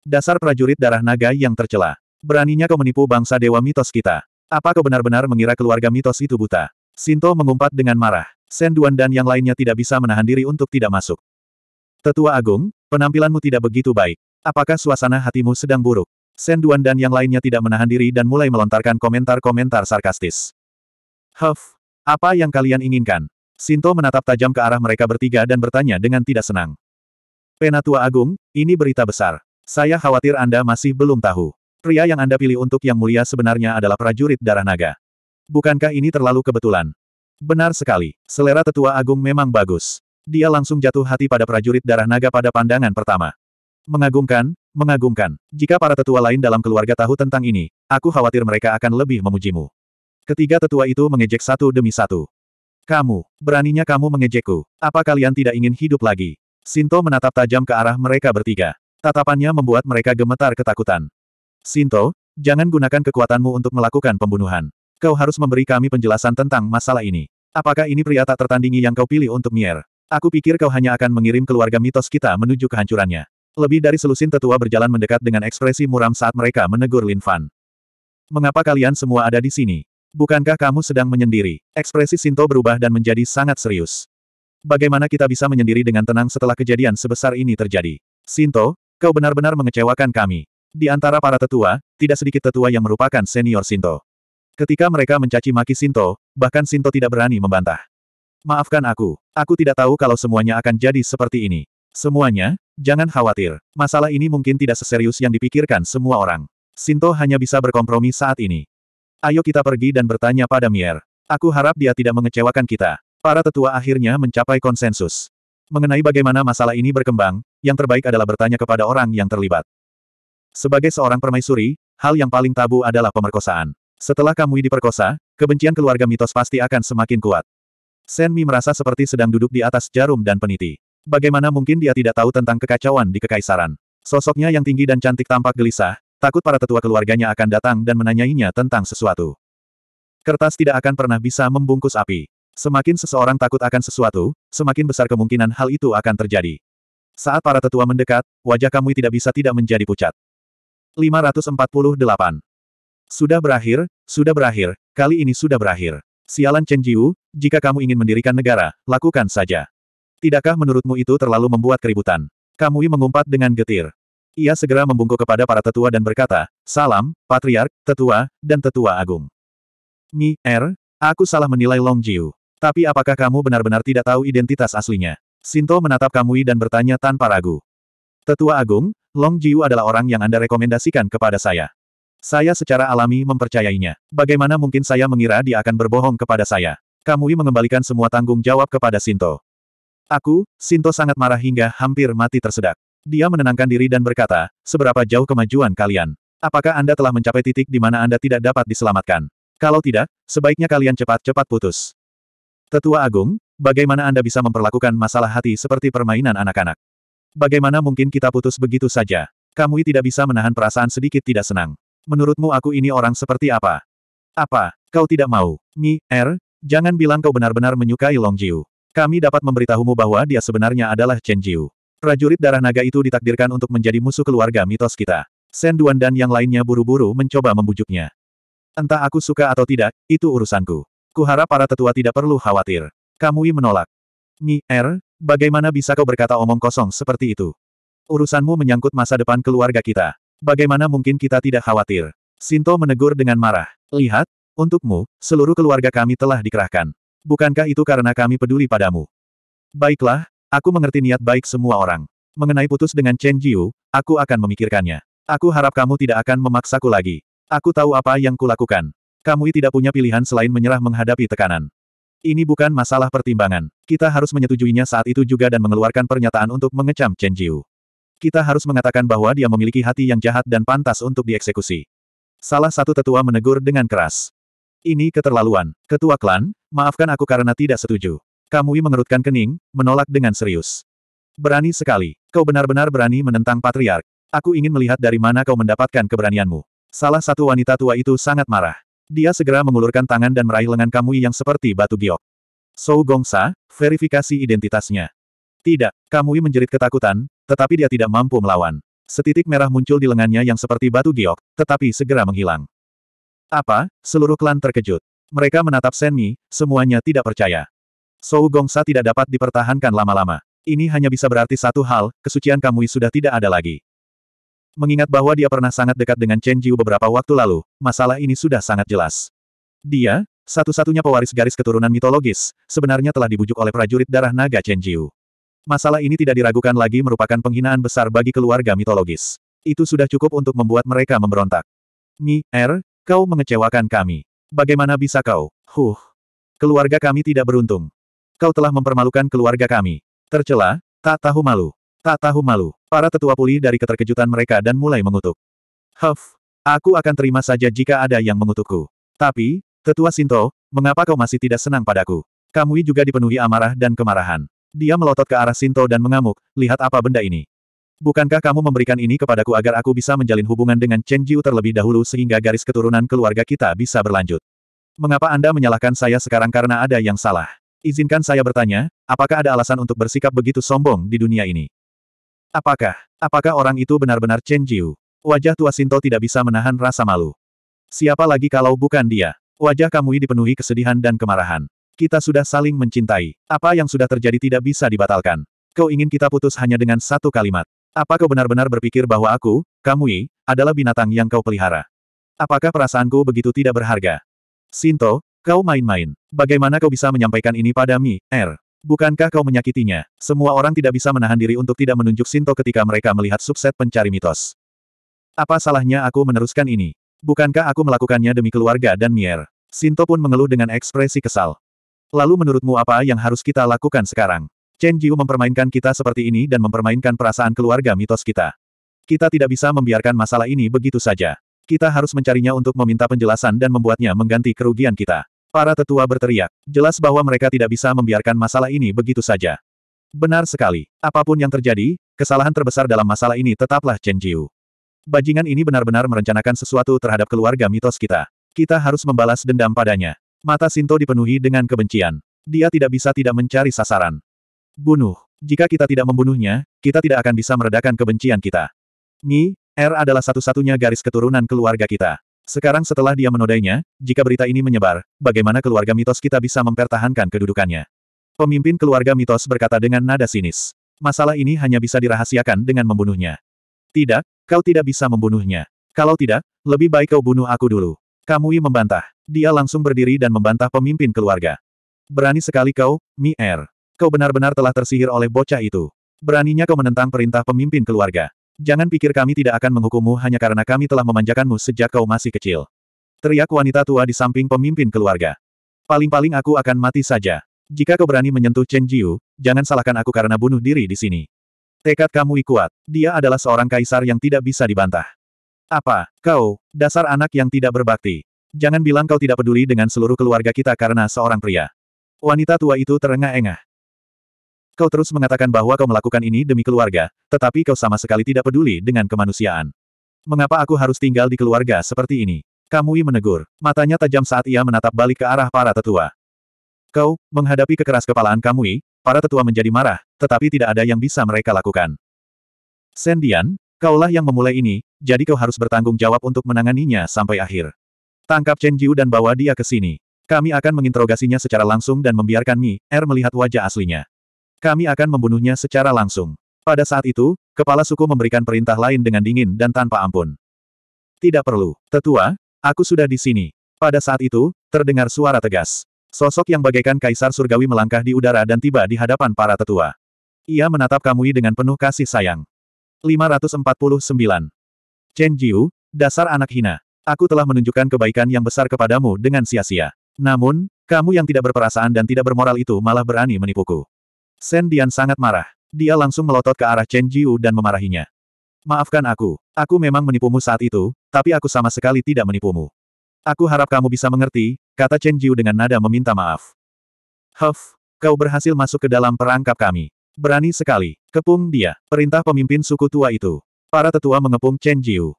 Dasar prajurit darah naga yang tercela. Beraninya kau menipu bangsa dewa mitos kita. Apa kau benar-benar mengira keluarga mitos itu buta? Sinto mengumpat dengan marah. Sen Duan dan yang lainnya tidak bisa menahan diri untuk tidak masuk. Tetua Agung, penampilanmu tidak begitu baik. Apakah suasana hatimu sedang buruk? Sen Duan dan yang lainnya tidak menahan diri dan mulai melontarkan komentar-komentar sarkastis. Huff, apa yang kalian inginkan? Sinto menatap tajam ke arah mereka bertiga dan bertanya dengan tidak senang. Penatua Agung, ini berita besar. Saya khawatir Anda masih belum tahu. Pria yang Anda pilih untuk yang mulia sebenarnya adalah prajurit darah naga. Bukankah ini terlalu kebetulan? Benar sekali, selera tetua agung memang bagus. Dia langsung jatuh hati pada prajurit darah naga pada pandangan pertama. Mengagumkan, mengagumkan. Jika para tetua lain dalam keluarga tahu tentang ini, aku khawatir mereka akan lebih memujimu. Ketiga tetua itu mengejek satu demi satu. Kamu, beraninya kamu mengejekku. Apa kalian tidak ingin hidup lagi? Sinto menatap tajam ke arah mereka bertiga. Tatapannya membuat mereka gemetar ketakutan. Sinto, jangan gunakan kekuatanmu untuk melakukan pembunuhan. Kau harus memberi kami penjelasan tentang masalah ini. Apakah ini pria tak tertandingi yang kau pilih untuk Mier? Aku pikir kau hanya akan mengirim keluarga mitos kita menuju kehancurannya. Lebih dari selusin tetua berjalan mendekat dengan ekspresi muram saat mereka menegur Lin Fan. Mengapa kalian semua ada di sini? Bukankah kamu sedang menyendiri? Ekspresi Sinto berubah dan menjadi sangat serius. Bagaimana kita bisa menyendiri dengan tenang setelah kejadian sebesar ini terjadi? Sinto, kau benar-benar mengecewakan kami. Di antara para tetua, tidak sedikit tetua yang merupakan senior Sinto. Ketika mereka mencaci maki Sinto, bahkan Sinto tidak berani membantah. Maafkan aku, aku tidak tahu kalau semuanya akan jadi seperti ini. Semuanya, jangan khawatir. Masalah ini mungkin tidak seserius yang dipikirkan semua orang. Sinto hanya bisa berkompromi saat ini. Ayo kita pergi dan bertanya pada Mier. Aku harap dia tidak mengecewakan kita. Para tetua akhirnya mencapai konsensus. Mengenai bagaimana masalah ini berkembang, yang terbaik adalah bertanya kepada orang yang terlibat. Sebagai seorang permaisuri, hal yang paling tabu adalah pemerkosaan. Setelah Kamui diperkosa, kebencian keluarga mitos pasti akan semakin kuat. Senmi merasa seperti sedang duduk di atas jarum dan peniti. Bagaimana mungkin dia tidak tahu tentang kekacauan di kekaisaran? Sosoknya yang tinggi dan cantik tampak gelisah, takut para tetua keluarganya akan datang dan menanyainya tentang sesuatu. Kertas tidak akan pernah bisa membungkus api. Semakin seseorang takut akan sesuatu, semakin besar kemungkinan hal itu akan terjadi. Saat para tetua mendekat, wajah Kamui tidak bisa tidak menjadi pucat. 548. Sudah berakhir, sudah berakhir, kali ini sudah berakhir. Sialan Chen Jiu, jika kamu ingin mendirikan negara, lakukan saja. Tidakkah menurutmu itu terlalu membuat keributan? Kamui mengumpat dengan getir. Ia segera membungkuk kepada para tetua dan berkata, Salam, Patriark, Tetua, dan Tetua Agung. Mi, Er, aku salah menilai Long Jiu. Tapi apakah kamu benar-benar tidak tahu identitas aslinya? Sinto menatap Kamui dan bertanya tanpa ragu. Tetua Agung, Long Jiu adalah orang yang Anda rekomendasikan kepada saya. Saya secara alami mempercayainya. Bagaimana mungkin saya mengira dia akan berbohong kepada saya? Kamui mengembalikan semua tanggung jawab kepada Sinto. Aku, Sinto sangat marah hingga hampir mati tersedak. Dia menenangkan diri dan berkata, seberapa jauh kemajuan kalian? Apakah Anda telah mencapai titik di mana Anda tidak dapat diselamatkan? Kalau tidak, sebaiknya kalian cepat-cepat putus. Tetua Agung, bagaimana Anda bisa memperlakukan masalah hati seperti permainan anak-anak? Bagaimana mungkin kita putus begitu saja? Kamui tidak bisa menahan perasaan sedikit tidak senang. Menurutmu aku ini orang seperti apa? Apa? Kau tidak mau? Mi, Er, jangan bilang kau benar-benar menyukai Long Jiu. Kami dapat memberitahumu bahwa dia sebenarnya adalah Chen Jiu. Prajurit darah naga itu ditakdirkan untuk menjadi musuh keluarga mitos kita. Sen Duan dan yang lainnya buru-buru mencoba membujuknya. Entah aku suka atau tidak, itu urusanku. Kuharap para tetua tidak perlu khawatir. Kamui menolak. Mi, Er, Bagaimana bisa kau berkata omong kosong seperti itu? Urusanmu menyangkut masa depan keluarga kita. Bagaimana mungkin kita tidak khawatir? Sinto menegur dengan marah. Lihat, untukmu, seluruh keluarga kami telah dikerahkan. Bukankah itu karena kami peduli padamu? Baiklah, aku mengerti niat baik semua orang. Mengenai putus dengan Chen Jiu, aku akan memikirkannya. Aku harap kamu tidak akan memaksaku lagi. Aku tahu apa yang kulakukan. Kamu tidak punya pilihan selain menyerah menghadapi tekanan. Ini bukan masalah pertimbangan. Kita harus menyetujuinya saat itu juga dan mengeluarkan pernyataan untuk mengecam Chen Jiu. Kita harus mengatakan bahwa dia memiliki hati yang jahat dan pantas untuk dieksekusi. Salah satu tetua menegur dengan keras. Ini keterlaluan. Ketua klan, maafkan aku karena tidak setuju. Kamui mengerutkan kening, menolak dengan serius. Berani sekali. Kau benar-benar berani menentang patriark. Aku ingin melihat dari mana kau mendapatkan keberanianmu. Salah satu wanita tua itu sangat marah. Dia segera mengulurkan tangan dan meraih lengan Kamui yang seperti batu giok. Sou Gongsa, verifikasi identitasnya. Tidak, Kamui menjerit ketakutan, tetapi dia tidak mampu melawan. Setitik merah muncul di lengannya yang seperti batu giok, tetapi segera menghilang. Apa? Seluruh klan terkejut. Mereka menatap Senmi, semuanya tidak percaya. Sou Gongsa tidak dapat dipertahankan lama-lama. Ini hanya bisa berarti satu hal, kesucian Kamui sudah tidak ada lagi. Mengingat bahwa dia pernah sangat dekat dengan Chen Jiu beberapa waktu lalu, masalah ini sudah sangat jelas. Dia, satu-satunya pewaris garis keturunan mitologis, sebenarnya telah dibujuk oleh prajurit darah naga Chen Jiu. Masalah ini tidak diragukan lagi merupakan penghinaan besar bagi keluarga mitologis. Itu sudah cukup untuk membuat mereka memberontak. Mi, Er, kau mengecewakan kami. Bagaimana bisa kau? Huh. Keluarga kami tidak beruntung. Kau telah mempermalukan keluarga kami. Tercela, tak tahu malu. Tak tahu malu, para tetua pulih dari keterkejutan mereka dan mulai mengutuk. Huff, aku akan terima saja jika ada yang mengutukku. Tapi, tetua Sinto, mengapa kau masih tidak senang padaku? Kamui juga dipenuhi amarah dan kemarahan. Dia melotot ke arah Sinto dan mengamuk, lihat apa benda ini. Bukankah kamu memberikan ini kepadaku agar aku bisa menjalin hubungan dengan Chen Jiu terlebih dahulu sehingga garis keturunan keluarga kita bisa berlanjut? Mengapa Anda menyalahkan saya sekarang karena ada yang salah? Izinkan saya bertanya, apakah ada alasan untuk bersikap begitu sombong di dunia ini? Apakah, apakah orang itu benar-benar Chen Jiu? Wajah tua Sinto tidak bisa menahan rasa malu. Siapa lagi kalau bukan dia? Wajah Kamui dipenuhi kesedihan dan kemarahan. Kita sudah saling mencintai. Apa yang sudah terjadi tidak bisa dibatalkan. Kau ingin kita putus hanya dengan satu kalimat. Apa kau benar-benar berpikir bahwa aku, Kamui, adalah binatang yang kau pelihara? Apakah perasaanku begitu tidak berharga? Sinto, kau main-main. Bagaimana kau bisa menyampaikan ini pada Mi, Er? Bukankah kau menyakitinya? Semua orang tidak bisa menahan diri untuk tidak menunjuk Sinto ketika mereka melihat subset pencari mitos. Apa salahnya aku meneruskan ini? Bukankah aku melakukannya demi keluarga dan Mier? Sinto pun mengeluh dengan ekspresi kesal. Lalu menurutmu apa yang harus kita lakukan sekarang? Chen Jiu mempermainkan kita seperti ini dan mempermainkan perasaan keluarga mitos kita. Kita tidak bisa membiarkan masalah ini begitu saja. Kita harus mencarinya untuk meminta penjelasan dan membuatnya mengganti kerugian kita. Para tetua berteriak. Jelas bahwa mereka tidak bisa membiarkan masalah ini begitu saja. Benar sekali. Apapun yang terjadi, kesalahan terbesar dalam masalah ini tetaplah Chen Jiu. Bajingan ini benar-benar merencanakan sesuatu terhadap keluarga mitos kita. Kita harus membalas dendam padanya. Mata Sinto dipenuhi dengan kebencian. Dia tidak bisa tidak mencari sasaran. Bunuh. Jika kita tidak membunuhnya, kita tidak akan bisa meredakan kebencian kita. Mi, R adalah satu-satunya garis keturunan keluarga kita. Sekarang setelah dia menodainya, jika berita ini menyebar, bagaimana keluarga mitos kita bisa mempertahankan kedudukannya? Pemimpin keluarga mitos berkata dengan nada sinis. Masalah ini hanya bisa dirahasiakan dengan membunuhnya. Tidak, kau tidak bisa membunuhnya. Kalau tidak, lebih baik kau bunuh aku dulu. Kamui membantah. Dia langsung berdiri dan membantah pemimpin keluarga. Berani sekali kau, Mier. Kau benar-benar telah tersihir oleh bocah itu. Beraninya kau menentang perintah pemimpin keluarga. Jangan pikir kami tidak akan menghukummu hanya karena kami telah memanjakanmu sejak kau masih kecil. Teriak wanita tua di samping pemimpin keluarga. Paling-paling aku akan mati saja. Jika kau berani menyentuh Chen Jiu, jangan salahkan aku karena bunuh diri di sini. Tekad kamu kuat. Dia adalah seorang kaisar yang tidak bisa dibantah. Apa, kau, dasar anak yang tidak berbakti. Jangan bilang kau tidak peduli dengan seluruh keluarga kita karena seorang pria. Wanita tua itu terengah-engah. Kau terus mengatakan bahwa kau melakukan ini demi keluarga, tetapi kau sama sekali tidak peduli dengan kemanusiaan. Mengapa aku harus tinggal di keluarga seperti ini? Kamui menegur. Matanya tajam saat ia menatap balik ke arah para tetua. Kau, menghadapi kekeras kepalaan Kamui, para tetua menjadi marah, tetapi tidak ada yang bisa mereka lakukan. Sendian, kaulah yang memulai ini, jadi kau harus bertanggung jawab untuk menanganinya sampai akhir. Tangkap Chen Jiu dan bawa dia ke sini. Kami akan menginterogasinya secara langsung dan membiarkan Mi Er melihat wajah aslinya. Kami akan membunuhnya secara langsung. Pada saat itu, kepala suku memberikan perintah lain dengan dingin dan tanpa ampun. Tidak perlu. Tetua, aku sudah di sini. Pada saat itu, terdengar suara tegas. Sosok yang bagaikan kaisar surgawi melangkah di udara dan tiba di hadapan para tetua. Ia menatap Kamui dengan penuh kasih sayang. 549. Chen Jiu, dasar anak hina. Aku telah menunjukkan kebaikan yang besar kepadamu dengan sia-sia. Namun, kamu yang tidak berperasaan dan tidak bermoral itu malah berani menipuku. Shen Dian sangat marah. Dia langsung melotot ke arah Chen Jiu dan memarahinya. Maafkan aku. Aku memang menipumu saat itu, tapi aku sama sekali tidak menipumu. Aku harap kamu bisa mengerti, kata Chen Jiu dengan nada meminta maaf. Huff, kau berhasil masuk ke dalam perangkap kami. Berani sekali. Kepung dia, perintah pemimpin suku tua itu. Para tetua mengepung Chen Jiu.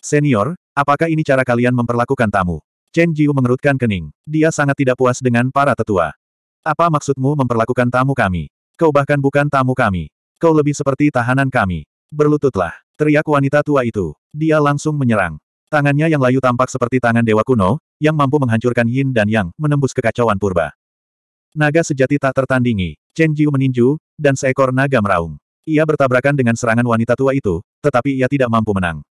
Senior, apakah ini cara kalian memperlakukan tamu? Chen Jiu mengerutkan kening. Dia sangat tidak puas dengan para tetua. Apa maksudmu memperlakukan tamu kami? Kau bahkan bukan tamu kami. Kau lebih seperti tahanan kami. Berlututlah. Teriak wanita tua itu. Dia langsung menyerang. Tangannya yang layu tampak seperti tangan dewa kuno, yang mampu menghancurkan yin dan yang, menembus kekacauan purba. Naga sejati tak tertandingi. Chen Jiu meninju, dan seekor naga meraung. Ia bertabrakan dengan serangan wanita tua itu, tetapi ia tidak mampu menang.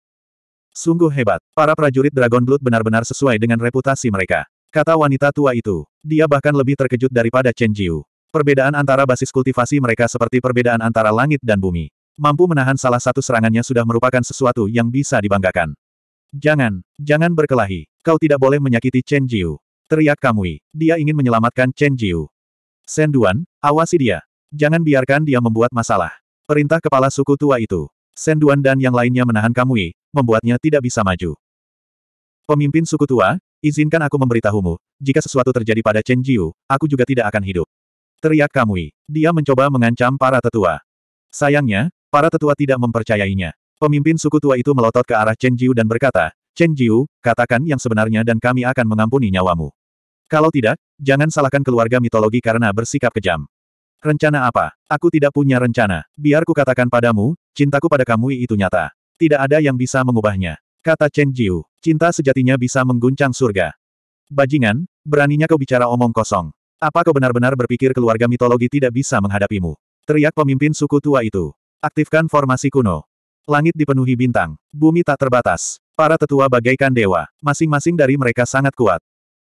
Sungguh hebat. Para prajurit Dragon Blood benar-benar sesuai dengan reputasi mereka. Kata wanita tua itu. Dia bahkan lebih terkejut daripada Chen Jiu. Perbedaan antara basis kultivasi mereka seperti perbedaan antara langit dan bumi. Mampu menahan salah satu serangannya sudah merupakan sesuatu yang bisa dibanggakan. Jangan, jangan berkelahi. Kau tidak boleh menyakiti Chen Jiu. Teriak Kamui. Dia ingin menyelamatkan Chen Jiu. Duan, awasi dia. Jangan biarkan dia membuat masalah. Perintah kepala suku tua itu. Shen Duan dan yang lainnya menahan Kamui, membuatnya tidak bisa maju. Pemimpin suku tua, izinkan aku memberitahumu, jika sesuatu terjadi pada Chen Jiu, aku juga tidak akan hidup. Teriak Kamui. Dia mencoba mengancam para tetua. Sayangnya, para tetua tidak mempercayainya. Pemimpin suku tua itu melotot ke arah Chen Jiu dan berkata, Chen Jiu, katakan yang sebenarnya dan kami akan mengampuni nyawamu. Kalau tidak, jangan salahkan keluarga mitologi karena bersikap kejam. Rencana apa? Aku tidak punya rencana. Biar ku katakan padamu, cintaku pada kamu itu nyata. Tidak ada yang bisa mengubahnya. Kata Chen Jiu, cinta sejatinya bisa mengguncang surga. Bajingan, beraninya kau bicara omong kosong. Apa kau benar-benar berpikir keluarga mitologi tidak bisa menghadapimu? Teriak pemimpin suku tua itu. Aktifkan formasi kuno. Langit dipenuhi bintang. Bumi tak terbatas. Para tetua bagaikan dewa. Masing-masing dari mereka sangat kuat.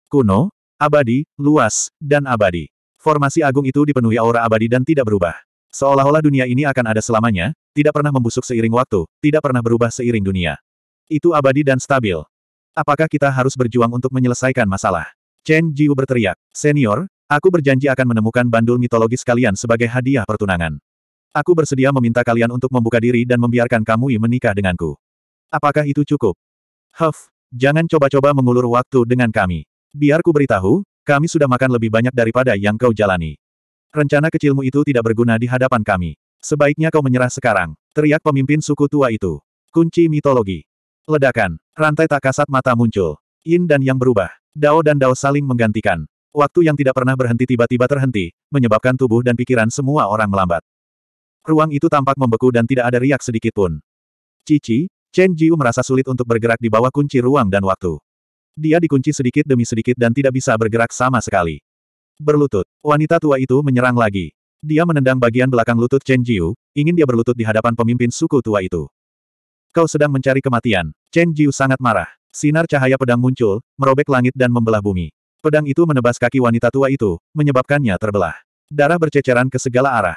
Kuno, abadi, luas, dan abadi. Formasi agung itu dipenuhi aura abadi dan tidak berubah. Seolah-olah dunia ini akan ada selamanya, tidak pernah membusuk seiring waktu, tidak pernah berubah seiring dunia. Itu abadi dan stabil. Apakah kita harus berjuang untuk menyelesaikan masalah? Chen Jiu berteriak, Senior, Aku berjanji akan menemukan bandul mitologis kalian sebagai hadiah pertunangan. Aku bersedia meminta kalian untuk membuka diri dan membiarkan Kamui menikah denganku. Apakah itu cukup? Huff, jangan coba-coba mengulur waktu dengan kami. Biarku beritahu, kami sudah makan lebih banyak daripada yang kau jalani. Rencana kecilmu itu tidak berguna di hadapan kami. Sebaiknya kau menyerah sekarang, teriak pemimpin suku tua itu. Kunci mitologi. Ledakan, rantai tak kasat mata muncul. Yin dan yang berubah. Dao dan Dao saling menggantikan. Waktu yang tidak pernah berhenti tiba-tiba terhenti, menyebabkan tubuh dan pikiran semua orang melambat. Ruang itu tampak membeku dan tidak ada riak sedikit pun. Cici, Chen Jiu merasa sulit untuk bergerak di bawah kunci ruang dan waktu. Dia dikunci sedikit demi sedikit dan tidak bisa bergerak sama sekali. Berlutut, wanita tua itu menyerang lagi. Dia menendang bagian belakang lutut Chen Jiu, ingin dia berlutut di hadapan pemimpin suku tua itu. Kau sedang mencari kematian. Chen Jiu sangat marah. Sinar cahaya pedang muncul, merobek langit dan membelah bumi. Pedang itu menebas kaki wanita tua itu, menyebabkannya terbelah. Darah berceceran ke segala arah.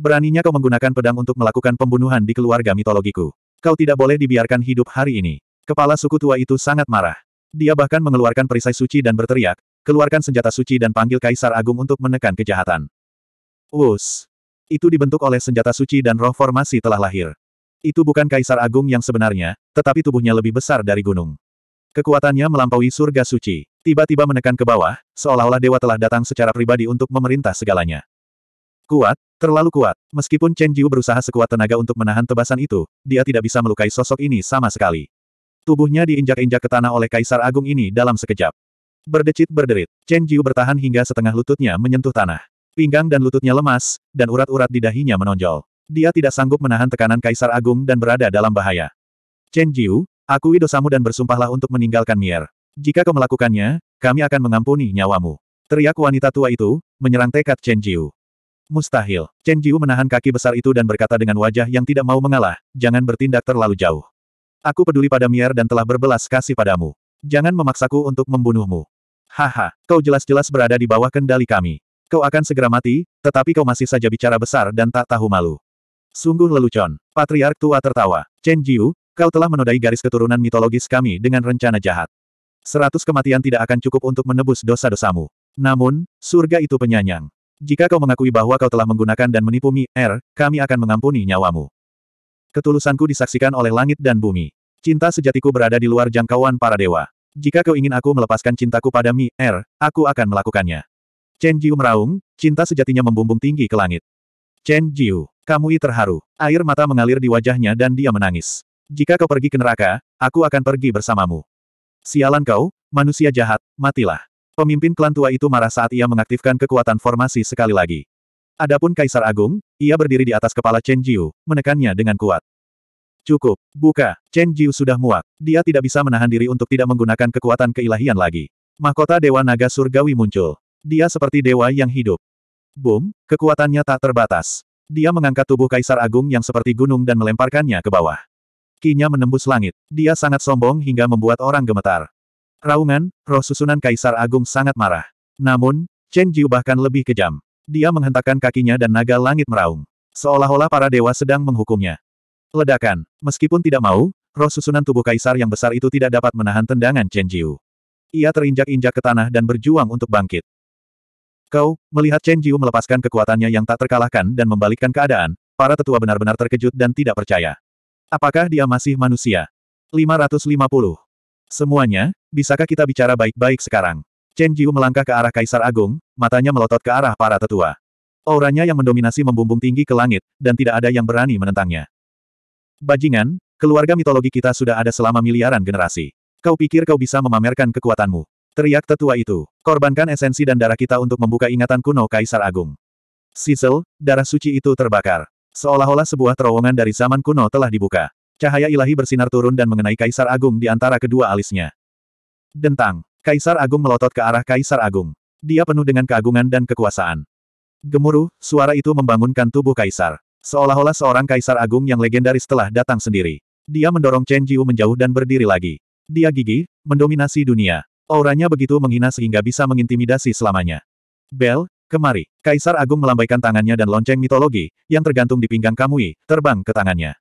Beraninya kau menggunakan pedang untuk melakukan pembunuhan di keluarga mitologiku. Kau tidak boleh dibiarkan hidup hari ini. Kepala suku tua itu sangat marah. Dia bahkan mengeluarkan perisai suci dan berteriak, keluarkan senjata suci dan panggil Kaisar Agung untuk menekan kejahatan. Wus. Itu dibentuk oleh senjata suci dan roh formasi telah lahir. Itu bukan Kaisar Agung yang sebenarnya, tetapi tubuhnya lebih besar dari gunung. Kekuatannya melampaui surga suci tiba-tiba menekan ke bawah, seolah-olah dewa telah datang secara pribadi untuk memerintah segalanya. Kuat, terlalu kuat. Meskipun Chen Jiu berusaha sekuat tenaga untuk menahan tebasan itu, dia tidak bisa melukai sosok ini sama sekali. Tubuhnya diinjak-injak ke tanah oleh Kaisar Agung ini dalam sekejap. Berdecit berderit, Chen Jiu bertahan hingga setengah lututnya menyentuh tanah. Pinggang dan lututnya lemas, dan urat-urat di dahinya menonjol. Dia tidak sanggup menahan tekanan Kaisar Agung dan berada dalam bahaya. Chen Jiu, akui dosamu dan bersumpahlah untuk meninggalkan Mier. Jika kau melakukannya, kami akan mengampuni nyawamu. Teriak wanita tua itu, menyerang tekad Chen Jiu. Mustahil. Chen Jiu menahan kaki besar itu dan berkata dengan wajah yang tidak mau mengalah, jangan bertindak terlalu jauh. Aku peduli pada Mier dan telah berbelas kasih padamu. Jangan memaksaku untuk membunuhmu. Haha, kau jelas-jelas berada di bawah kendali kami. Kau akan segera mati, tetapi kau masih saja bicara besar dan tak tahu malu. Sungguh lelucon. Patriark tua tertawa. Chen Jiu, kau telah menodai garis keturunan mitologis kami dengan rencana jahat. Seratus kematian tidak akan cukup untuk menebus dosa-dosamu. Namun, surga itu penyanyang. Jika kau mengakui bahwa kau telah menggunakan dan menipu Mi, Er, kami akan mengampuni nyawamu. Ketulusanku disaksikan oleh langit dan bumi. Cinta sejatiku berada di luar jangkauan para dewa. Jika kau ingin aku melepaskan cintaku pada Mi, Er, aku akan melakukannya. Chen Jiu meraung, cinta sejatinya membumbung tinggi ke langit. Chen Jiu, kamu terharu. Air mata mengalir di wajahnya dan dia menangis. Jika kau pergi ke neraka, aku akan pergi bersamamu. Sialan kau, manusia jahat, matilah. Pemimpin klan tua itu marah saat ia mengaktifkan kekuatan formasi sekali lagi. Adapun Kaisar Agung, ia berdiri di atas kepala Chen Jiu, menekannya dengan kuat. Cukup, buka, Chen Jiu sudah muak. Dia tidak bisa menahan diri untuk tidak menggunakan kekuatan keilahian lagi. Mahkota Dewa Naga Surgawi muncul. Dia seperti dewa yang hidup. Boom, kekuatannya tak terbatas. Dia mengangkat tubuh Kaisar Agung yang seperti gunung dan melemparkannya ke bawah. Kinya menembus langit. Dia sangat sombong hingga membuat orang gemetar. Raungan, roh susunan Kaisar Agung sangat marah. Namun, Chen Jiu bahkan lebih kejam. Dia menghentakkan kakinya dan naga langit meraung. Seolah-olah para dewa sedang menghukumnya. Ledakan. Meskipun tidak mau, roh susunan tubuh kaisar yang besar itu tidak dapat menahan tendangan Chen Jiu. Ia terinjak-injak ke tanah dan berjuang untuk bangkit. Kau, melihat Chen Jiu melepaskan kekuatannya yang tak terkalahkan dan membalikkan keadaan, para tetua benar-benar terkejut dan tidak percaya. Apakah dia masih manusia? 550. Semuanya, bisakah kita bicara baik-baik sekarang? Chen Jiu melangkah ke arah Kaisar Agung, matanya melotot ke arah para tetua. Auranya yang mendominasi membumbung tinggi ke langit, dan tidak ada yang berani menentangnya. Bajingan, keluarga mitologi kita sudah ada selama miliaran generasi. Kau pikir kau bisa memamerkan kekuatanmu? Teriak tetua itu. Korbankan esensi dan darah kita untuk membuka ingatan kuno Kaisar Agung. Sizzle, darah suci itu terbakar. Seolah-olah sebuah terowongan dari zaman kuno telah dibuka. Cahaya ilahi bersinar turun dan mengenai Kaisar Agung di antara kedua alisnya. Dentang. Kaisar Agung melotot ke arah Kaisar Agung. Dia penuh dengan keagungan dan kekuasaan. Gemuruh, suara itu membangunkan tubuh Kaisar. Seolah-olah seorang Kaisar Agung yang legendaris telah datang sendiri. Dia mendorong Chen Jiu menjauh dan berdiri lagi. Dia gigih, mendominasi dunia. Auranya begitu menghina sehingga bisa mengintimidasi selamanya. Bel, Kemari, Kaisar Agung melambaikan tangannya dan lonceng mitologi, yang tergantung di pinggang Kamui, terbang ke tangannya.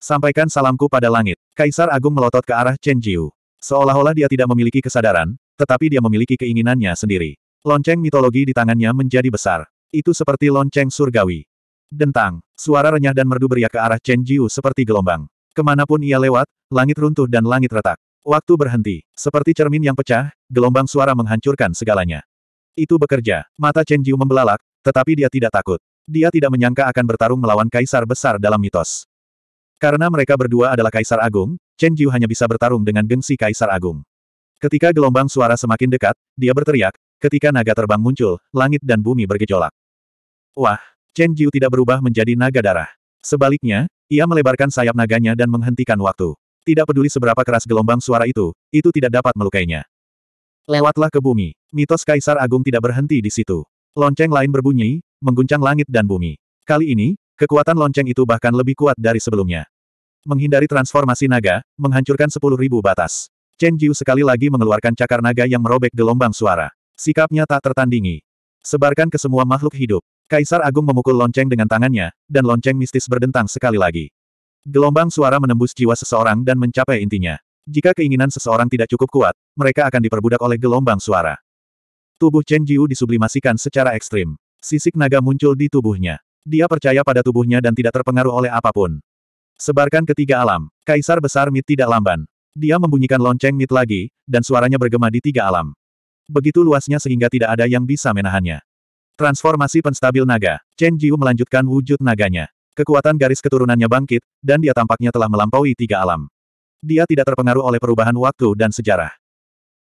Sampaikan salamku pada langit. Kaisar Agung melotot ke arah Chen Jiu. Seolah-olah dia tidak memiliki kesadaran, tetapi dia memiliki keinginannya sendiri. Lonceng mitologi di tangannya menjadi besar. Itu seperti lonceng surgawi. Dentang, suara renyah dan merdu beriak ke arah Chen Jiu seperti gelombang. Kemanapun ia lewat, langit runtuh dan langit retak. Waktu berhenti, seperti cermin yang pecah, gelombang suara menghancurkan segalanya. Itu bekerja. Mata Chen Jiu membelalak, tetapi dia tidak takut. Dia tidak menyangka akan bertarung melawan kaisar besar dalam mitos. Karena mereka berdua adalah kaisar agung, Chen Jiu hanya bisa bertarung dengan gengsi kaisar agung. Ketika gelombang suara semakin dekat, dia berteriak, ketika naga terbang muncul, langit dan bumi bergejolak. Wah, Chen Jiu tidak berubah menjadi naga darah. Sebaliknya, ia melebarkan sayap naganya dan menghentikan waktu. Tidak peduli seberapa keras gelombang suara itu, itu tidak dapat melukainya. Lewatlah ke bumi. Mitos Kaisar Agung tidak berhenti di situ. Lonceng lain berbunyi, mengguncang langit dan bumi. Kali ini, kekuatan lonceng itu bahkan lebih kuat dari sebelumnya. Menghindari transformasi naga, menghancurkan sepuluh ribu batas. Chen Jiu sekali lagi mengeluarkan cakar naga yang merobek gelombang suara. Sikapnya tak tertandingi. Sebarkan ke semua makhluk hidup. Kaisar Agung memukul lonceng dengan tangannya, dan lonceng mistis berdentang sekali lagi. Gelombang suara menembus jiwa seseorang dan mencapai intinya. Jika keinginan seseorang tidak cukup kuat, mereka akan diperbudak oleh gelombang suara. Tubuh Chen Jiu disublimasikan secara ekstrim. Sisik naga muncul di tubuhnya. Dia percaya pada tubuhnya dan tidak terpengaruh oleh apapun. Sebarkan ketiga alam. Kaisar besar Mit tidak lamban. Dia membunyikan lonceng Mit lagi, dan suaranya bergema di tiga alam. Begitu luasnya sehingga tidak ada yang bisa menahannya. Transformasi penstabil naga. Chen Jiu melanjutkan wujud naganya. Kekuatan garis keturunannya bangkit, dan dia tampaknya telah melampaui tiga alam. Dia tidak terpengaruh oleh perubahan waktu dan sejarah.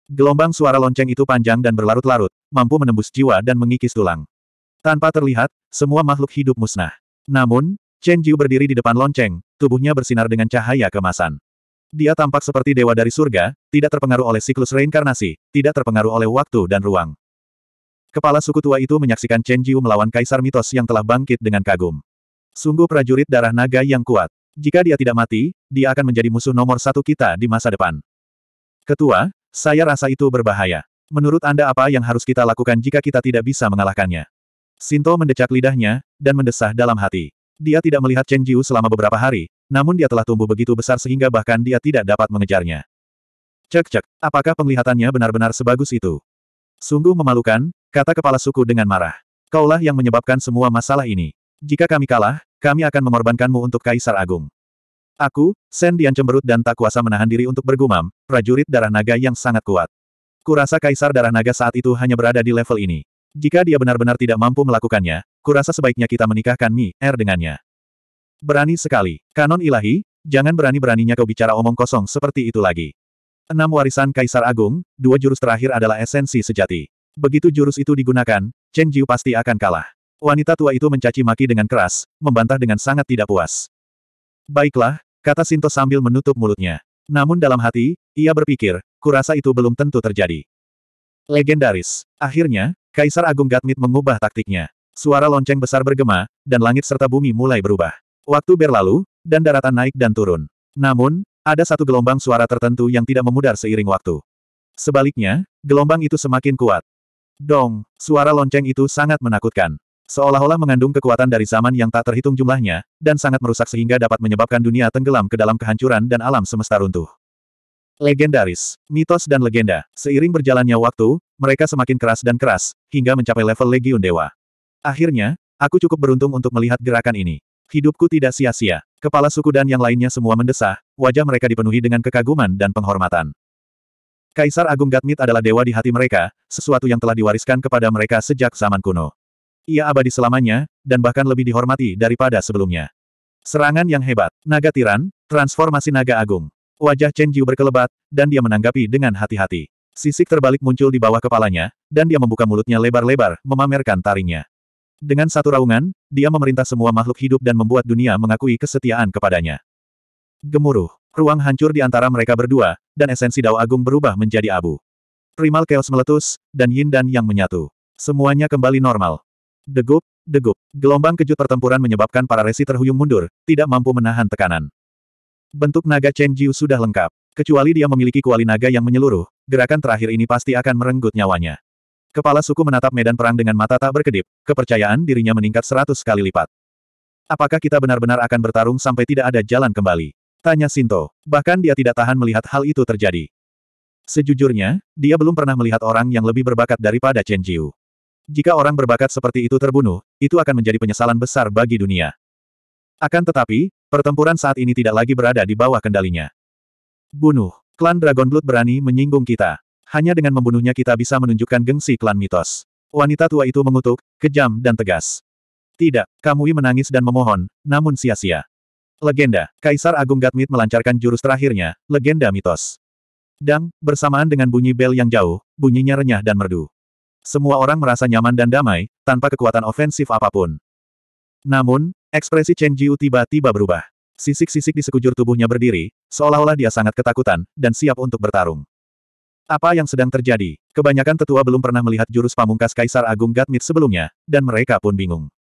Gelombang suara lonceng itu panjang dan berlarut-larut, mampu menembus jiwa dan mengikis tulang. Tanpa terlihat, semua makhluk hidup musnah. Namun, Chen Jiu berdiri di depan lonceng, tubuhnya bersinar dengan cahaya kemasan. Dia tampak seperti dewa dari surga, tidak terpengaruh oleh siklus reinkarnasi, tidak terpengaruh oleh waktu dan ruang. Kepala suku tua itu menyaksikan Chen Jiu melawan Kaisar Mitos yang telah bangkit dengan kagum. Sungguh prajurit darah naga yang kuat. Jika dia tidak mati, dia akan menjadi musuh nomor satu kita di masa depan. Ketua, saya rasa itu berbahaya. Menurut Anda apa yang harus kita lakukan jika kita tidak bisa mengalahkannya? Sinto mendecak lidahnya, dan mendesah dalam hati. Dia tidak melihat Chen Jiu selama beberapa hari, namun dia telah tumbuh begitu besar sehingga bahkan dia tidak dapat mengejarnya. Cek-cek, apakah penglihatannya benar-benar sebagus itu? Sungguh memalukan, kata kepala suku dengan marah. Kaulah yang menyebabkan semua masalah ini. Jika kami kalah, kami akan mengorbankanmu untuk Kaisar Agung. Aku, Sen Dian cemberut dan tak kuasa menahan diri untuk bergumam, prajurit darah naga yang sangat kuat. Kurasa Kaisar Darah Naga saat itu hanya berada di level ini. Jika dia benar-benar tidak mampu melakukannya, kurasa sebaiknya kita menikahkan Mi, Er dengannya. Berani sekali. Kanon ilahi, jangan berani-beraninya kau bicara omong kosong seperti itu lagi. Enam warisan Kaisar Agung, dua jurus terakhir adalah esensi sejati. Begitu jurus itu digunakan, Chen Jiu pasti akan kalah. Wanita tua itu mencaci maki dengan keras, membantah dengan sangat tidak puas. Baiklah, kata Sinto sambil menutup mulutnya. Namun dalam hati, ia berpikir, kurasa itu belum tentu terjadi. Legendaris. Akhirnya, Kaisar Agung Gatmit mengubah taktiknya. Suara lonceng besar bergema, dan langit serta bumi mulai berubah. Waktu berlalu, dan daratan naik dan turun. Namun, ada satu gelombang suara tertentu yang tidak memudar seiring waktu. Sebaliknya, gelombang itu semakin kuat. Dong, suara lonceng itu sangat menakutkan. Seolah-olah mengandung kekuatan dari zaman yang tak terhitung jumlahnya, dan sangat merusak sehingga dapat menyebabkan dunia tenggelam ke dalam kehancuran dan alam semesta runtuh. Legendaris, mitos dan legenda, seiring berjalannya waktu, mereka semakin keras dan keras, hingga mencapai level Legiun Dewa. Akhirnya, aku cukup beruntung untuk melihat gerakan ini. Hidupku tidak sia-sia. Kepala suku dan yang lainnya semua mendesah, wajah mereka dipenuhi dengan kekaguman dan penghormatan. Kaisar Agung Gatmit adalah dewa di hati mereka, sesuatu yang telah diwariskan kepada mereka sejak zaman kuno. Ia abadi selamanya, dan bahkan lebih dihormati daripada sebelumnya. Serangan yang hebat. Naga tiran, transformasi naga agung. Wajah Chen Jiu berkelebat, dan dia menanggapi dengan hati-hati. Sisik terbalik muncul di bawah kepalanya, dan dia membuka mulutnya lebar-lebar, memamerkan taringnya. Dengan satu raungan, dia memerintah semua makhluk hidup dan membuat dunia mengakui kesetiaan kepadanya. Gemuruh. Ruang hancur di antara mereka berdua, dan esensi dao agung berubah menjadi abu. Primal chaos meletus, dan yin dan yang menyatu. Semuanya kembali normal. Degup, degup. Gelombang kejut pertempuran menyebabkan para resi terhuyung mundur, tidak mampu menahan tekanan. Bentuk naga Chen Jiu sudah lengkap. Kecuali dia memiliki kuali naga yang menyeluruh, gerakan terakhir ini pasti akan merenggut nyawanya. Kepala suku menatap medan perang dengan mata tak berkedip, kepercayaan dirinya meningkat seratus kali lipat. Apakah kita benar-benar akan bertarung sampai tidak ada jalan kembali? Tanya Sinto. Bahkan dia tidak tahan melihat hal itu terjadi. Sejujurnya, dia belum pernah melihat orang yang lebih berbakat daripada Chen Jiu. Jika orang berbakat seperti itu terbunuh, itu akan menjadi penyesalan besar bagi dunia. Akan tetapi, pertempuran saat ini tidak lagi berada di bawah kendalinya. Bunuh. Klan Dragon Blood berani menyinggung kita. Hanya dengan membunuhnya kita bisa menunjukkan gengsi klan mitos. Wanita tua itu mengutuk, kejam dan tegas. Tidak, Kamui menangis dan memohon, namun sia-sia. Legenda, Kaisar Agung Gatmit melancarkan jurus terakhirnya, Legenda Mitos. Dang, bersamaan dengan bunyi bel yang jauh, bunyinya renyah dan merdu. Semua orang merasa nyaman dan damai, tanpa kekuatan ofensif apapun. Namun, ekspresi Chen Jiu tiba-tiba berubah. Sisik-sisik di sekujur tubuhnya berdiri, seolah-olah dia sangat ketakutan, dan siap untuk bertarung. Apa yang sedang terjadi? Kebanyakan tetua belum pernah melihat jurus pamungkas Kaisar Agung Gatmit sebelumnya, dan mereka pun bingung.